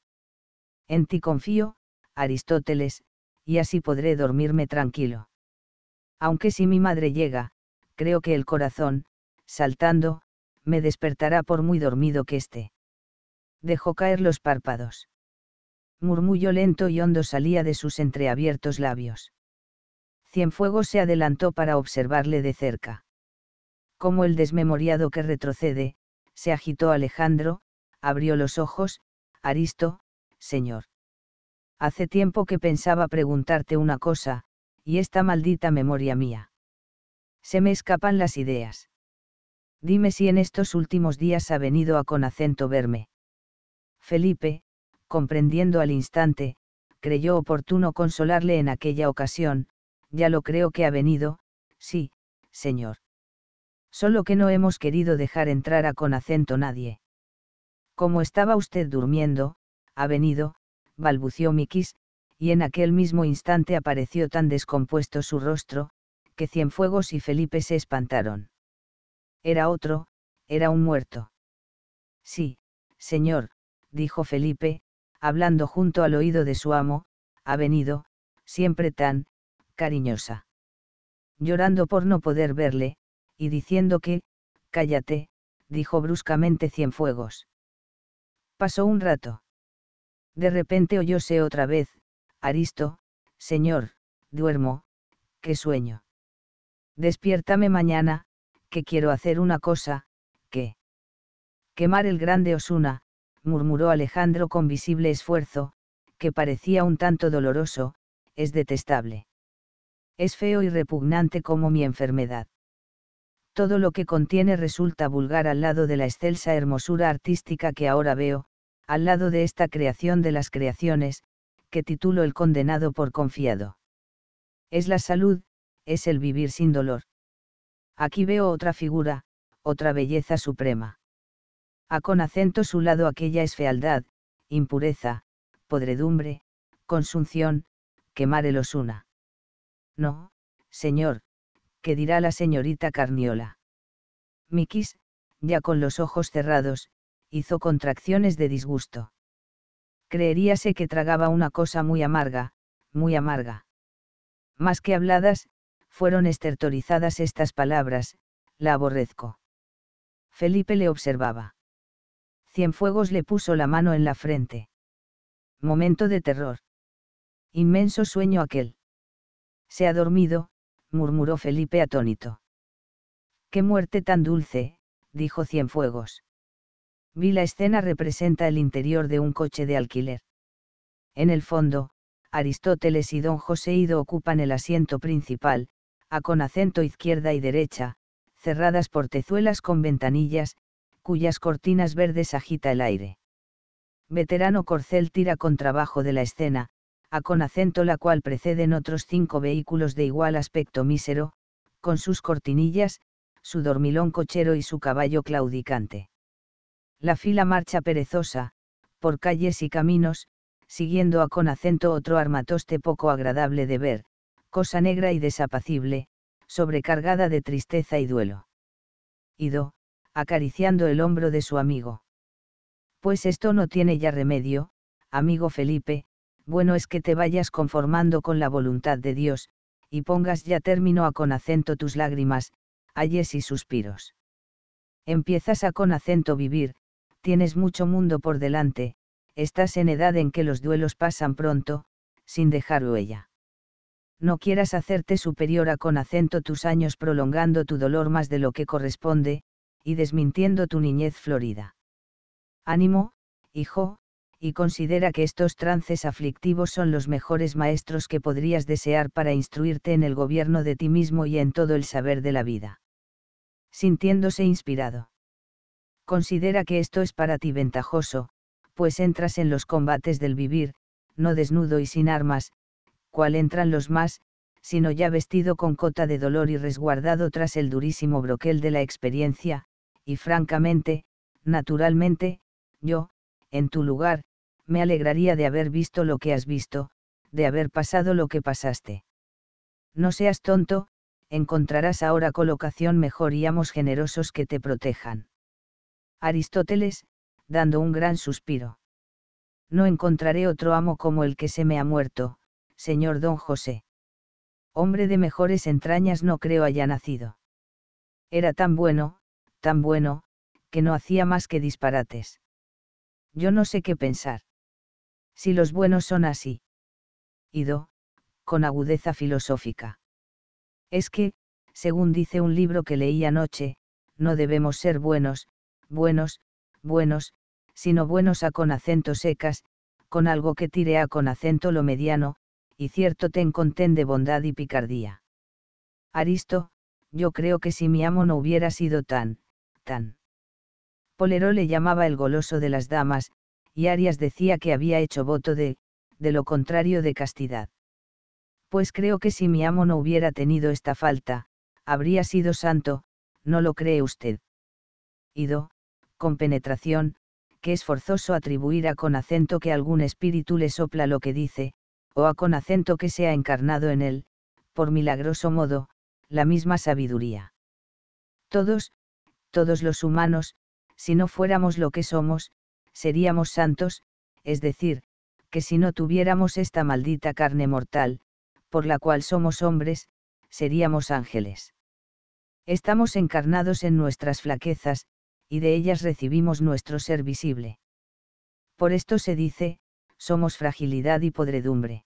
En ti confío, Aristóteles, y así podré dormirme tranquilo. Aunque si mi madre llega, creo que el corazón, saltando, me despertará por muy dormido que esté. Dejó caer los párpados. Murmullo lento y hondo salía de sus entreabiertos labios. Cienfuegos se adelantó para observarle de cerca. Como el desmemoriado que retrocede, se agitó Alejandro, abrió los ojos, Aristo, señor. Hace tiempo que pensaba preguntarte una cosa, y esta maldita memoria mía. Se me escapan las ideas. Dime si en estos últimos días ha venido a con acento verme. Felipe, comprendiendo al instante, creyó oportuno consolarle en aquella ocasión, ya lo creo que ha venido, sí, señor. Solo que no hemos querido dejar entrar a conacento nadie. Como estaba usted durmiendo, ha venido, balbució Mikis, y en aquel mismo instante apareció tan descompuesto su rostro, que Cienfuegos y Felipe se espantaron. Era otro, era un muerto. Sí, señor, dijo Felipe, hablando junto al oído de su amo, ha venido, siempre tan, cariñosa. Llorando por no poder verle, y diciendo que, cállate, dijo bruscamente Cienfuegos. Pasó un rato. De repente oyóse otra vez, Aristo, señor, duermo, qué sueño. Despiértame mañana, que quiero hacer una cosa, que... Quemar el grande Osuna, murmuró Alejandro con visible esfuerzo, que parecía un tanto doloroso, es detestable. Es feo y repugnante como mi enfermedad. Todo lo que contiene resulta vulgar al lado de la excelsa hermosura artística que ahora veo, al lado de esta creación de las creaciones, que titulo el condenado por confiado. Es la salud, es el vivir sin dolor. Aquí veo otra figura, otra belleza suprema. A con acento su lado aquella es fealdad, impureza, podredumbre, consunción, quemar el osuna. No, señor, ¿qué dirá la señorita Carniola? Miquis, ya con los ojos cerrados, hizo contracciones de disgusto. Creeríase que tragaba una cosa muy amarga, muy amarga. Más que habladas, fueron estertorizadas estas palabras, la aborrezco. Felipe le observaba. Cienfuegos le puso la mano en la frente. Momento de terror. Inmenso sueño aquel. Se ha dormido, murmuró Felipe atónito. Qué muerte tan dulce, dijo Cienfuegos. Vi la escena representa el interior de un coche de alquiler. En el fondo, Aristóteles y don José ido ocupan el asiento principal, a con acento izquierda y derecha, cerradas por tezuelas con ventanillas, cuyas cortinas verdes agita el aire. Veterano Corcel tira con trabajo de la escena, a con acento la cual preceden otros cinco vehículos de igual aspecto mísero, con sus cortinillas, su dormilón cochero y su caballo claudicante. La fila marcha perezosa, por calles y caminos, siguiendo a con acento otro armatoste poco agradable de ver, cosa negra y desapacible, sobrecargada de tristeza y duelo. Ido, acariciando el hombro de su amigo. Pues esto no tiene ya remedio, amigo Felipe, bueno es que te vayas conformando con la voluntad de Dios, y pongas ya término a con acento tus lágrimas, ayes y suspiros. Empiezas a con acento vivir, tienes mucho mundo por delante, estás en edad en que los duelos pasan pronto, sin dejar huella no quieras hacerte superior a con acento tus años prolongando tu dolor más de lo que corresponde, y desmintiendo tu niñez florida. Ánimo, hijo, y considera que estos trances aflictivos son los mejores maestros que podrías desear para instruirte en el gobierno de ti mismo y en todo el saber de la vida. Sintiéndose inspirado. Considera que esto es para ti ventajoso, pues entras en los combates del vivir, no desnudo y sin armas, cual entran los más, sino ya vestido con cota de dolor y resguardado tras el durísimo broquel de la experiencia, y francamente, naturalmente, yo, en tu lugar, me alegraría de haber visto lo que has visto, de haber pasado lo que pasaste. No seas tonto, encontrarás ahora colocación mejor y amos generosos que te protejan. Aristóteles, dando un gran suspiro. No encontraré otro amo como el que se me ha muerto, señor don José. Hombre de mejores entrañas no creo haya nacido. Era tan bueno, tan bueno, que no hacía más que disparates. Yo no sé qué pensar. Si los buenos son así. Ido, con agudeza filosófica. Es que, según dice un libro que leí anoche, no debemos ser buenos, buenos, buenos, sino buenos a con acento secas, con algo que tire a con acento lo mediano, y cierto ten contén de bondad y picardía. Aristo, yo creo que si mi amo no hubiera sido tan, tan. Poleró le llamaba el goloso de las damas, y Arias decía que había hecho voto de, de lo contrario de castidad. Pues creo que si mi amo no hubiera tenido esta falta, habría sido santo, ¿no lo cree usted? Ido, con penetración, que es forzoso atribuir a con acento que algún espíritu le sopla lo que dice, o a con acento que sea encarnado en él, por milagroso modo, la misma sabiduría. Todos, todos los humanos, si no fuéramos lo que somos, seríamos santos, es decir, que si no tuviéramos esta maldita carne mortal, por la cual somos hombres, seríamos ángeles. Estamos encarnados en nuestras flaquezas, y de ellas recibimos nuestro ser visible. Por esto se dice, somos fragilidad y podredumbre.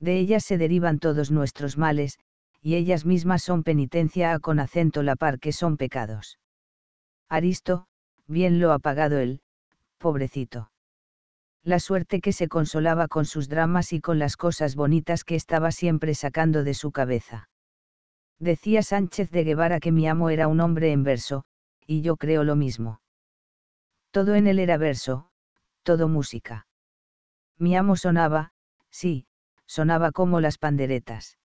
De ellas se derivan todos nuestros males, y ellas mismas son penitencia a con acento la par que son pecados. Aristo, bien lo ha pagado él, pobrecito. La suerte que se consolaba con sus dramas y con las cosas bonitas que estaba siempre sacando de su cabeza. Decía Sánchez de Guevara que mi amo era un hombre en verso, y yo creo lo mismo. Todo en él era verso, todo música. Mi amo sonaba, sí, sonaba como las panderetas.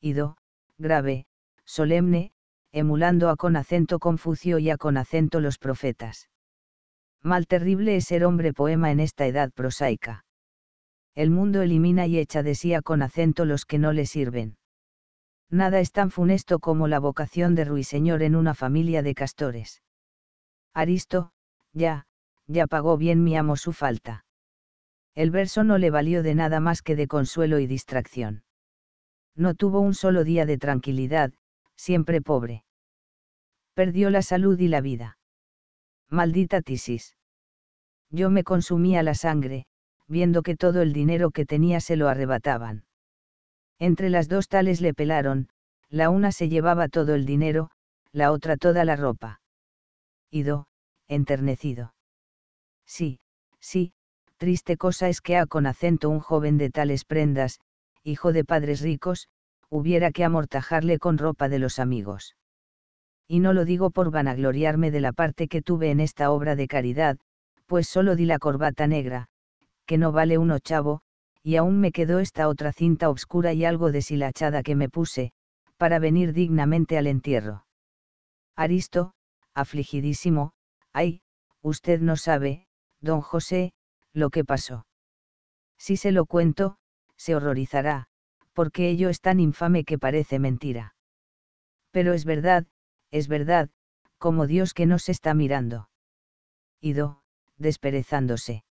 Ido, grave, solemne, emulando a con acento Confucio y a con acento los profetas. Mal terrible es ser hombre poema en esta edad prosaica. El mundo elimina y echa de sí a con acento los que no le sirven. Nada es tan funesto como la vocación de ruiseñor en una familia de castores. Aristo, ya, ya pagó bien mi amo su falta. El verso no le valió de nada más que de consuelo y distracción. No tuvo un solo día de tranquilidad, siempre pobre. Perdió la salud y la vida. Maldita tisis. Yo me consumía la sangre, viendo que todo el dinero que tenía se lo arrebataban. Entre las dos tales le pelaron, la una se llevaba todo el dinero, la otra toda la ropa. Ido, enternecido. Sí, sí, Triste cosa es que ha con acento un joven de tales prendas, hijo de padres ricos, hubiera que amortajarle con ropa de los amigos. Y no lo digo por vanagloriarme de la parte que tuve en esta obra de caridad, pues solo di la corbata negra, que no vale un ochavo, y aún me quedó esta otra cinta obscura y algo deshilachada que me puse, para venir dignamente al entierro. Aristo, afligidísimo, ay, usted no sabe, don José, lo que pasó. Si se lo cuento, se horrorizará, porque ello es tan infame que parece mentira. Pero es verdad, es verdad, como Dios que nos está mirando. Ido, desperezándose.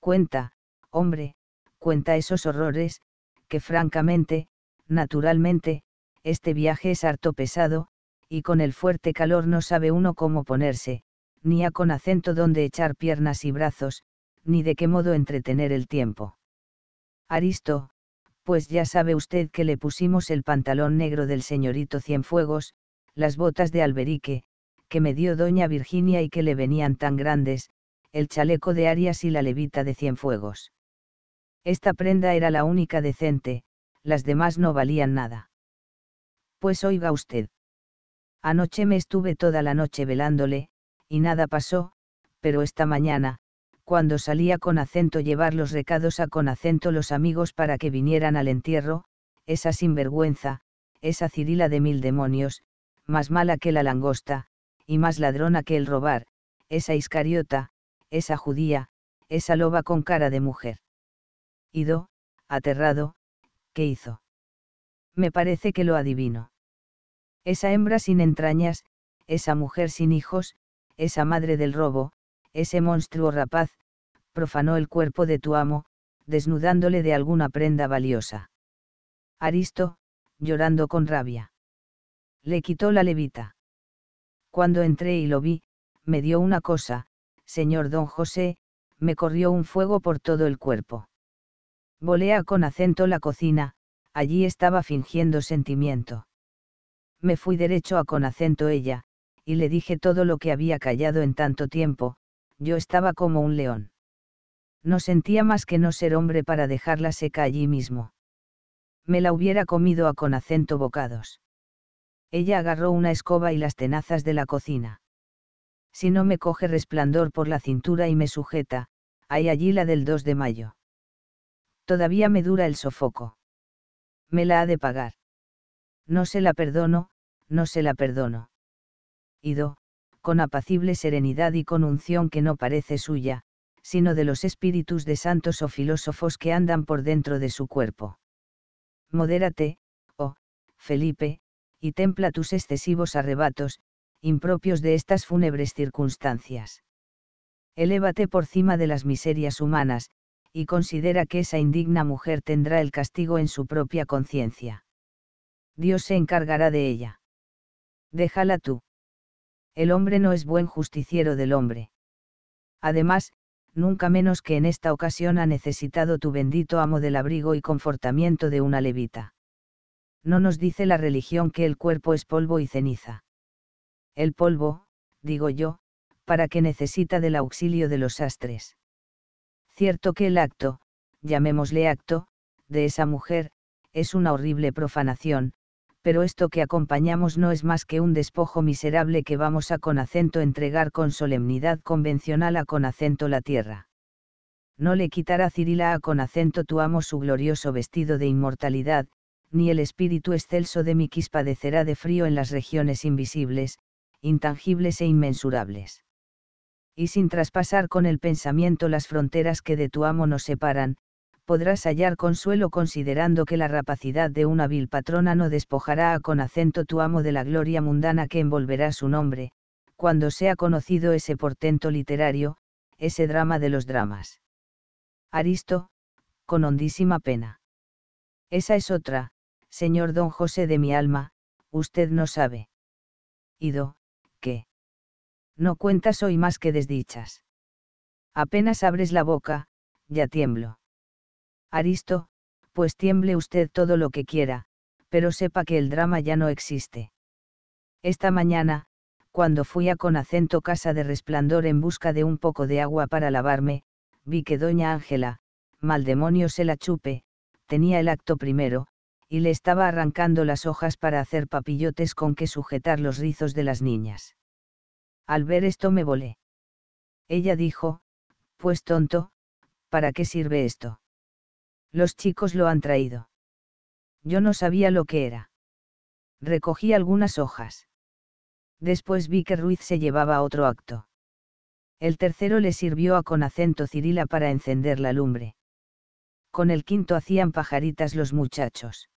Cuenta, hombre, cuenta esos horrores, que francamente, naturalmente, este viaje es harto pesado, y con el fuerte calor no sabe uno cómo ponerse, ni a con acento dónde echar piernas y brazos, ni de qué modo entretener el tiempo. Aristo, pues ya sabe usted que le pusimos el pantalón negro del señorito Cienfuegos, las botas de alberique, que me dio doña Virginia y que le venían tan grandes, el chaleco de Arias y la levita de Cienfuegos. Esta prenda era la única decente, las demás no valían nada. Pues oiga usted. Anoche me estuve toda la noche velándole, y nada pasó, pero esta mañana, cuando salía con acento llevar los recados a con acento los amigos para que vinieran al entierro, esa sinvergüenza, esa cirila de mil demonios, más mala que la langosta, y más ladrona que el robar, esa iscariota, esa judía, esa loba con cara de mujer. Ido, aterrado, ¿qué hizo? Me parece que lo adivino. Esa hembra sin entrañas, esa mujer sin hijos, esa madre del robo, ese monstruo rapaz, profanó el cuerpo de tu amo, desnudándole de alguna prenda valiosa. Aristo, llorando con rabia. Le quitó la levita. Cuando entré y lo vi, me dio una cosa, señor don José, me corrió un fuego por todo el cuerpo. Volea con acento la cocina, allí estaba fingiendo sentimiento. Me fui derecho a con acento ella, y le dije todo lo que había callado en tanto tiempo, yo estaba como un león. No sentía más que no ser hombre para dejarla seca allí mismo. Me la hubiera comido a con acento bocados. Ella agarró una escoba y las tenazas de la cocina. Si no me coge resplandor por la cintura y me sujeta, hay allí la del 2 de mayo. Todavía me dura el sofoco. Me la ha de pagar. No se la perdono, no se la perdono. Ido, con apacible serenidad y con unción que no parece suya, sino de los espíritus de santos o filósofos que andan por dentro de su cuerpo. Modérate, oh, Felipe, y templa tus excesivos arrebatos, impropios de estas fúnebres circunstancias. Elévate por cima de las miserias humanas, y considera que esa indigna mujer tendrá el castigo en su propia conciencia. Dios se encargará de ella. Déjala tú. El hombre no es buen justiciero del hombre. Además, nunca menos que en esta ocasión ha necesitado tu bendito amo del abrigo y confortamiento de una levita. No nos dice la religión que el cuerpo es polvo y ceniza. El polvo, digo yo, para que necesita del auxilio de los sastres. Cierto que el acto, llamémosle acto, de esa mujer, es una horrible profanación, pero esto que acompañamos no es más que un despojo miserable que vamos a con acento entregar con solemnidad convencional a con acento la tierra. No le quitará Cirila a con acento tu amo su glorioso vestido de inmortalidad, ni el espíritu excelso de Miquis padecerá de frío en las regiones invisibles, intangibles e inmensurables. Y sin traspasar con el pensamiento las fronteras que de tu amo nos separan, podrás hallar consuelo considerando que la rapacidad de una vil patrona no despojará a con acento tu amo de la gloria mundana que envolverá su nombre, cuando sea conocido ese portento literario, ese drama de los dramas. Aristo, con hondísima pena. Esa es otra, señor don José de mi alma, usted no sabe. Ido, ¿qué? No cuentas hoy más que desdichas. Apenas abres la boca, ya tiemblo. Aristo, pues tiemble usted todo lo que quiera, pero sepa que el drama ya no existe. Esta mañana, cuando fui a con acento casa de resplandor en busca de un poco de agua para lavarme, vi que doña Ángela, mal demonio se la chupe, tenía el acto primero, y le estaba arrancando las hojas para hacer papillotes con que sujetar los rizos de las niñas. Al ver esto me volé. Ella dijo, pues tonto, ¿para qué sirve esto? Los chicos lo han traído. Yo no sabía lo que era. Recogí algunas hojas. Después vi que Ruiz se llevaba otro acto. El tercero le sirvió a con acento Cirila para encender la lumbre. Con el quinto hacían pajaritas los muchachos.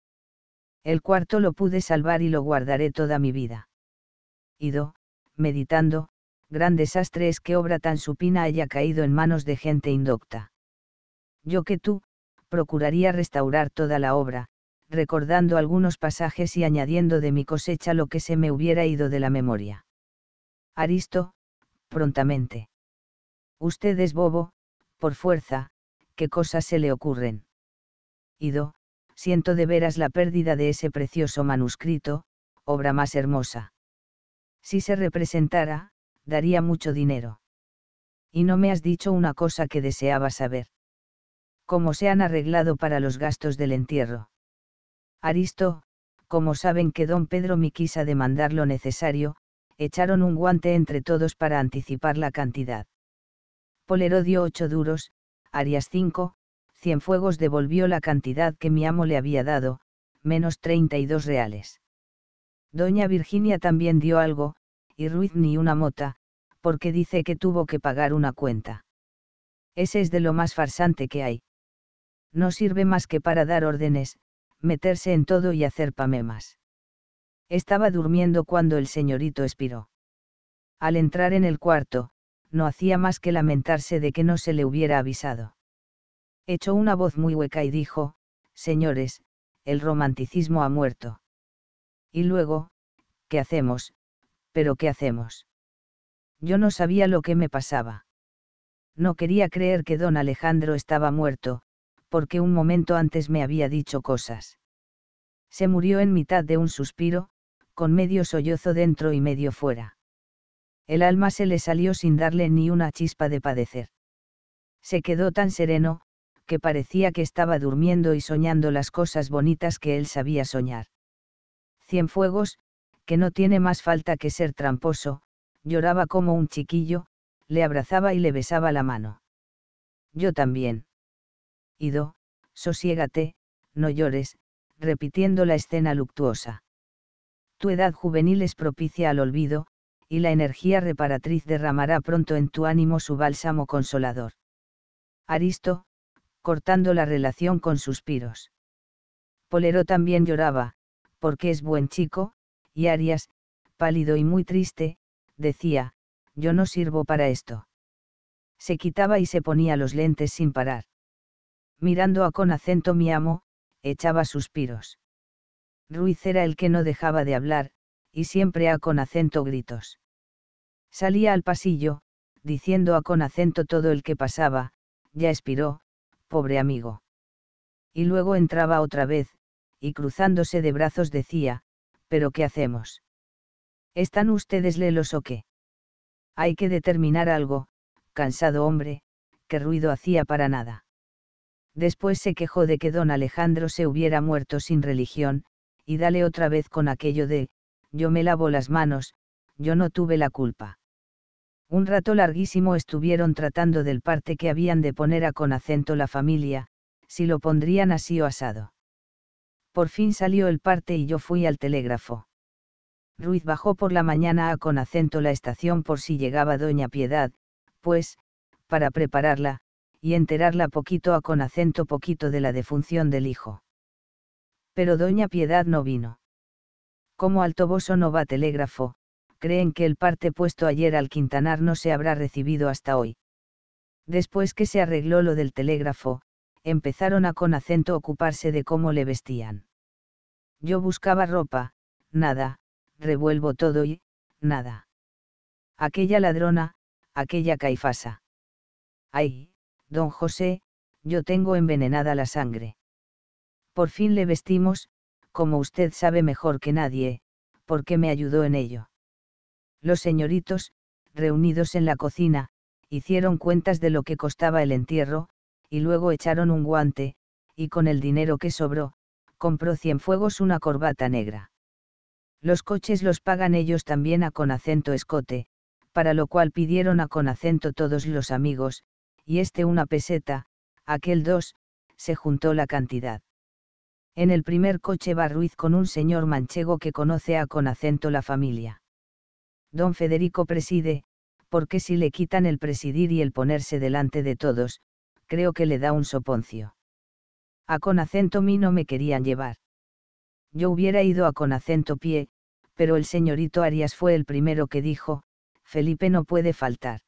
El cuarto lo pude salvar y lo guardaré toda mi vida. Ido, meditando, gran desastre es que obra tan supina haya caído en manos de gente indocta. Yo que tú, procuraría restaurar toda la obra, recordando algunos pasajes y añadiendo de mi cosecha lo que se me hubiera ido de la memoria. Aristo, prontamente. Usted es bobo, por fuerza, qué cosas se le ocurren. Ido, siento de veras la pérdida de ese precioso manuscrito, obra más hermosa. Si se representara, daría mucho dinero. Y no me has dicho una cosa que deseaba saber como se han arreglado para los gastos del entierro. Aristo, como saben que don Pedro me quiso demandar lo necesario, echaron un guante entre todos para anticipar la cantidad. Polero dio ocho duros, Arias cinco, Cienfuegos devolvió la cantidad que mi amo le había dado, menos treinta y dos reales. Doña Virginia también dio algo, y Ruiz ni una mota, porque dice que tuvo que pagar una cuenta. Ese es de lo más farsante que hay no sirve más que para dar órdenes, meterse en todo y hacer pamemas. Estaba durmiendo cuando el señorito expiró. Al entrar en el cuarto, no hacía más que lamentarse de que no se le hubiera avisado. Echó una voz muy hueca y dijo, Señores, el romanticismo ha muerto. Y luego, ¿qué hacemos? ¿Pero qué hacemos? Yo no sabía lo que me pasaba. No quería creer que don Alejandro estaba muerto, porque un momento antes me había dicho cosas. Se murió en mitad de un suspiro, con medio sollozo dentro y medio fuera. El alma se le salió sin darle ni una chispa de padecer. Se quedó tan sereno, que parecía que estaba durmiendo y soñando las cosas bonitas que él sabía soñar. Cienfuegos, que no tiene más falta que ser tramposo, lloraba como un chiquillo, le abrazaba y le besaba la mano. Yo también ido, sosiégate, no llores, repitiendo la escena luctuosa. Tu edad juvenil es propicia al olvido, y la energía reparatriz derramará pronto en tu ánimo su bálsamo consolador. Aristo, cortando la relación con suspiros. Polero también lloraba, porque es buen chico, y Arias, pálido y muy triste, decía, yo no sirvo para esto. Se quitaba y se ponía los lentes sin parar mirando a con acento mi amo, echaba suspiros. Ruiz era el que no dejaba de hablar, y siempre a con acento gritos. Salía al pasillo, diciendo a con acento todo el que pasaba, ya expiró, pobre amigo. Y luego entraba otra vez, y cruzándose de brazos decía, pero ¿qué hacemos? ¿Están ustedes lelos o qué? Hay que determinar algo, cansado hombre, que ruido hacía para nada. Después se quejó de que don Alejandro se hubiera muerto sin religión, y dale otra vez con aquello de, yo me lavo las manos, yo no tuve la culpa. Un rato larguísimo estuvieron tratando del parte que habían de poner a con acento la familia, si lo pondrían así o asado. Por fin salió el parte y yo fui al telégrafo. Ruiz bajó por la mañana a con acento la estación por si llegaba Doña Piedad, pues, para prepararla, y enterarla poquito a con acento poquito de la defunción del hijo. Pero doña Piedad no vino. Como Altoboso no va telégrafo, creen que el parte puesto ayer al Quintanar no se habrá recibido hasta hoy. Después que se arregló lo del telégrafo, empezaron a con acento ocuparse de cómo le vestían. Yo buscaba ropa, nada, revuelvo todo y, nada. Aquella ladrona, aquella caifasa. Ay, Don José, yo tengo envenenada la sangre. Por fin le vestimos, como usted sabe mejor que nadie, porque me ayudó en ello. Los señoritos, reunidos en la cocina, hicieron cuentas de lo que costaba el entierro, y luego echaron un guante, y con el dinero que sobró, compró Cienfuegos una corbata negra. Los coches los pagan ellos también a Conacento Escote, para lo cual pidieron a Conacento todos los amigos, y este una peseta, aquel dos, se juntó la cantidad. En el primer coche va Ruiz con un señor manchego que conoce a con acento la familia. Don Federico preside, porque si le quitan el presidir y el ponerse delante de todos, creo que le da un soponcio. A con acento mí no me querían llevar. Yo hubiera ido a con acento pie, pero el señorito Arias fue el primero que dijo, Felipe no puede faltar.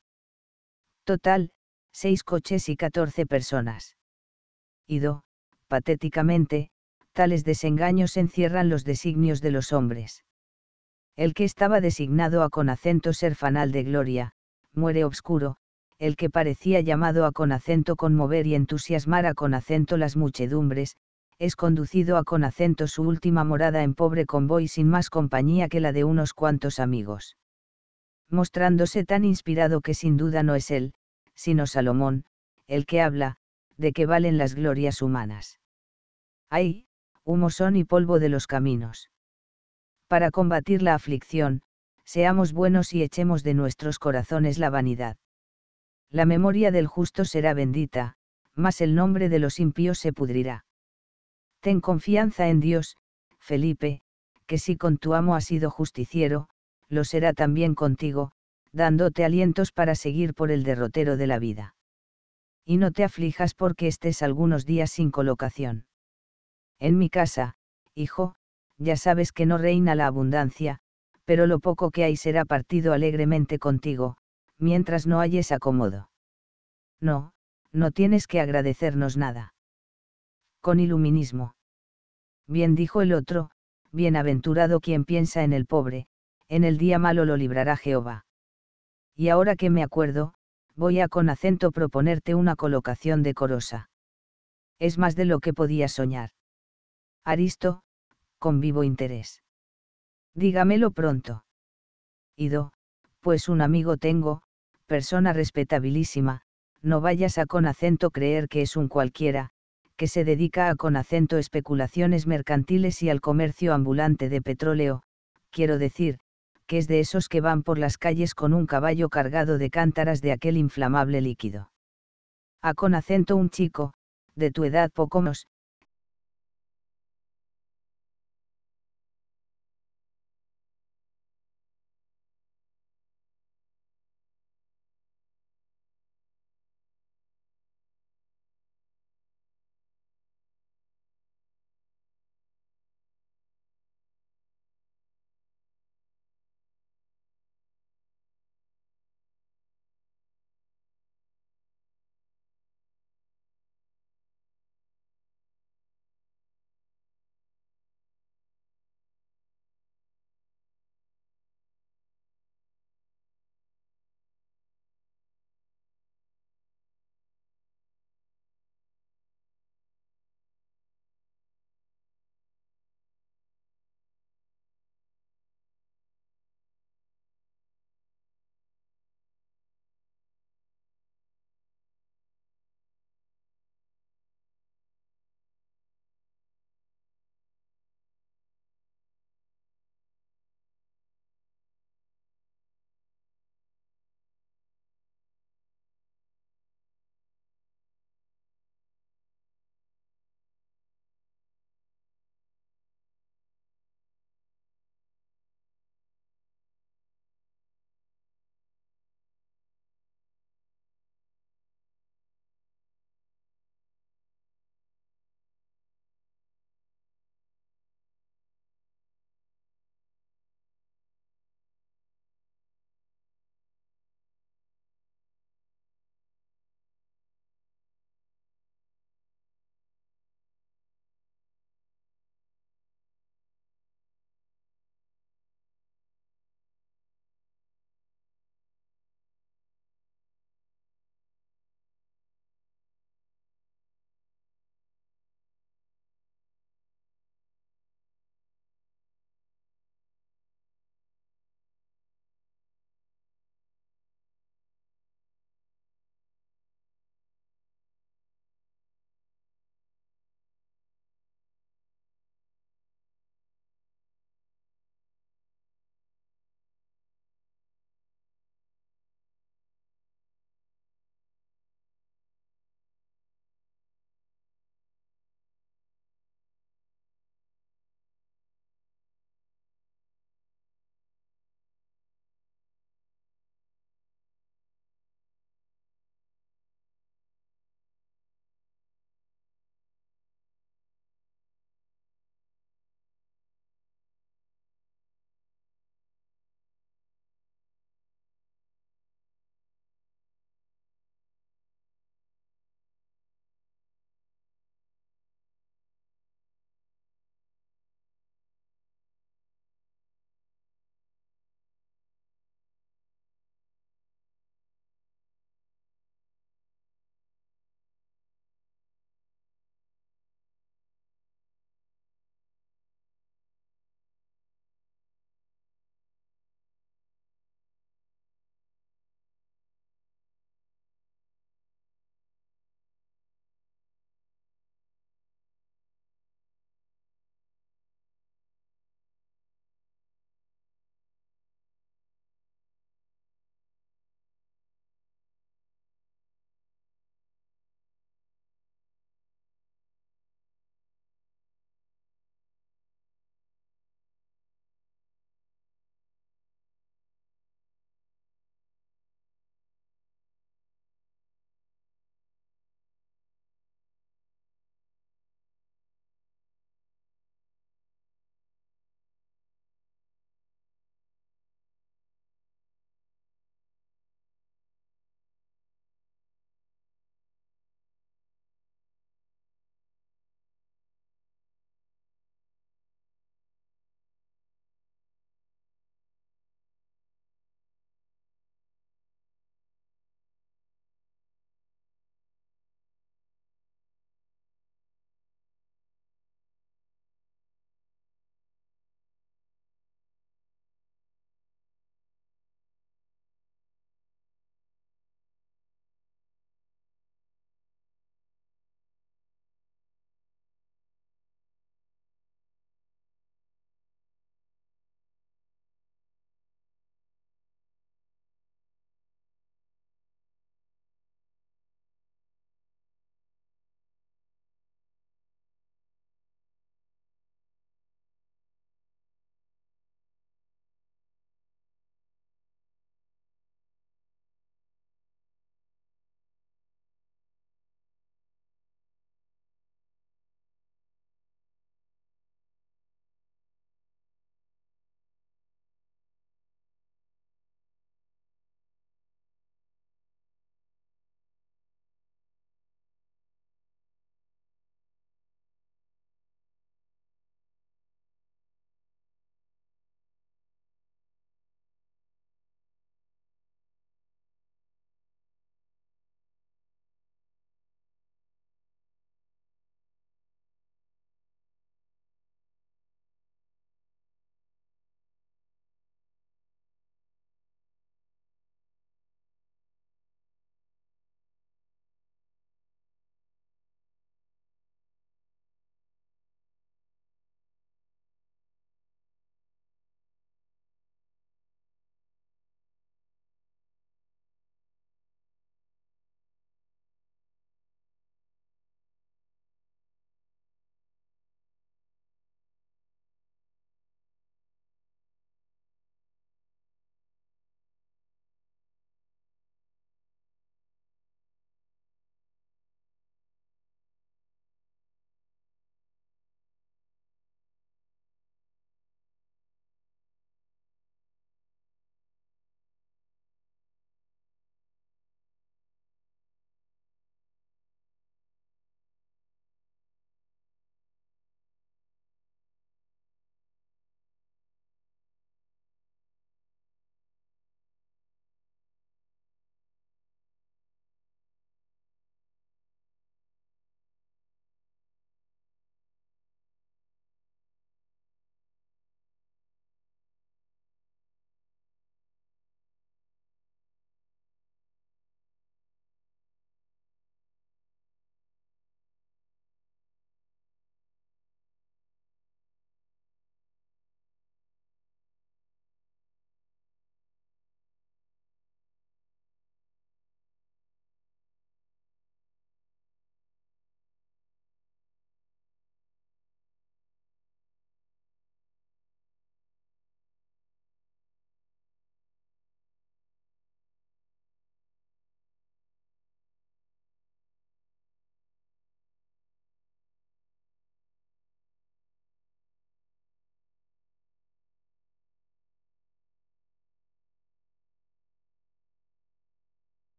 Total, seis coches y catorce personas. Ido, patéticamente, tales desengaños encierran los designios de los hombres. El que estaba designado a con acento ser fanal de gloria, muere obscuro, el que parecía llamado a con acento conmover y entusiasmar a con acento las muchedumbres, es conducido a con acento su última morada en pobre convoy sin más compañía que la de unos cuantos amigos. Mostrándose tan inspirado que sin duda no es él, sino Salomón, el que habla, de que valen las glorias humanas. ¡Ay, humo son y polvo de los caminos. Para combatir la aflicción, seamos buenos y echemos de nuestros corazones la vanidad. La memoria del justo será bendita, mas el nombre de los impíos se pudrirá. Ten confianza en Dios, Felipe, que si con tu amo ha sido justiciero, lo será también contigo, dándote alientos para seguir por el derrotero de la vida. Y no te aflijas porque estés algunos días sin colocación. En mi casa, hijo, ya sabes que no reina la abundancia, pero lo poco que hay será partido alegremente contigo, mientras no halles acomodo. No, no tienes que agradecernos nada. Con iluminismo. Bien dijo el otro, bienaventurado quien piensa en el pobre, en el día malo lo librará Jehová y ahora que me acuerdo, voy a con acento proponerte una colocación decorosa. Es más de lo que podía soñar. Aristo, con vivo interés. Dígamelo pronto. Ido, pues un amigo tengo, persona respetabilísima, no vayas a con acento creer que es un cualquiera, que se dedica a con acento especulaciones mercantiles y al comercio ambulante de petróleo, quiero decir, que es de esos que van por las calles con un caballo cargado de cántaras de aquel inflamable líquido. A con acento un chico, de tu edad poco más,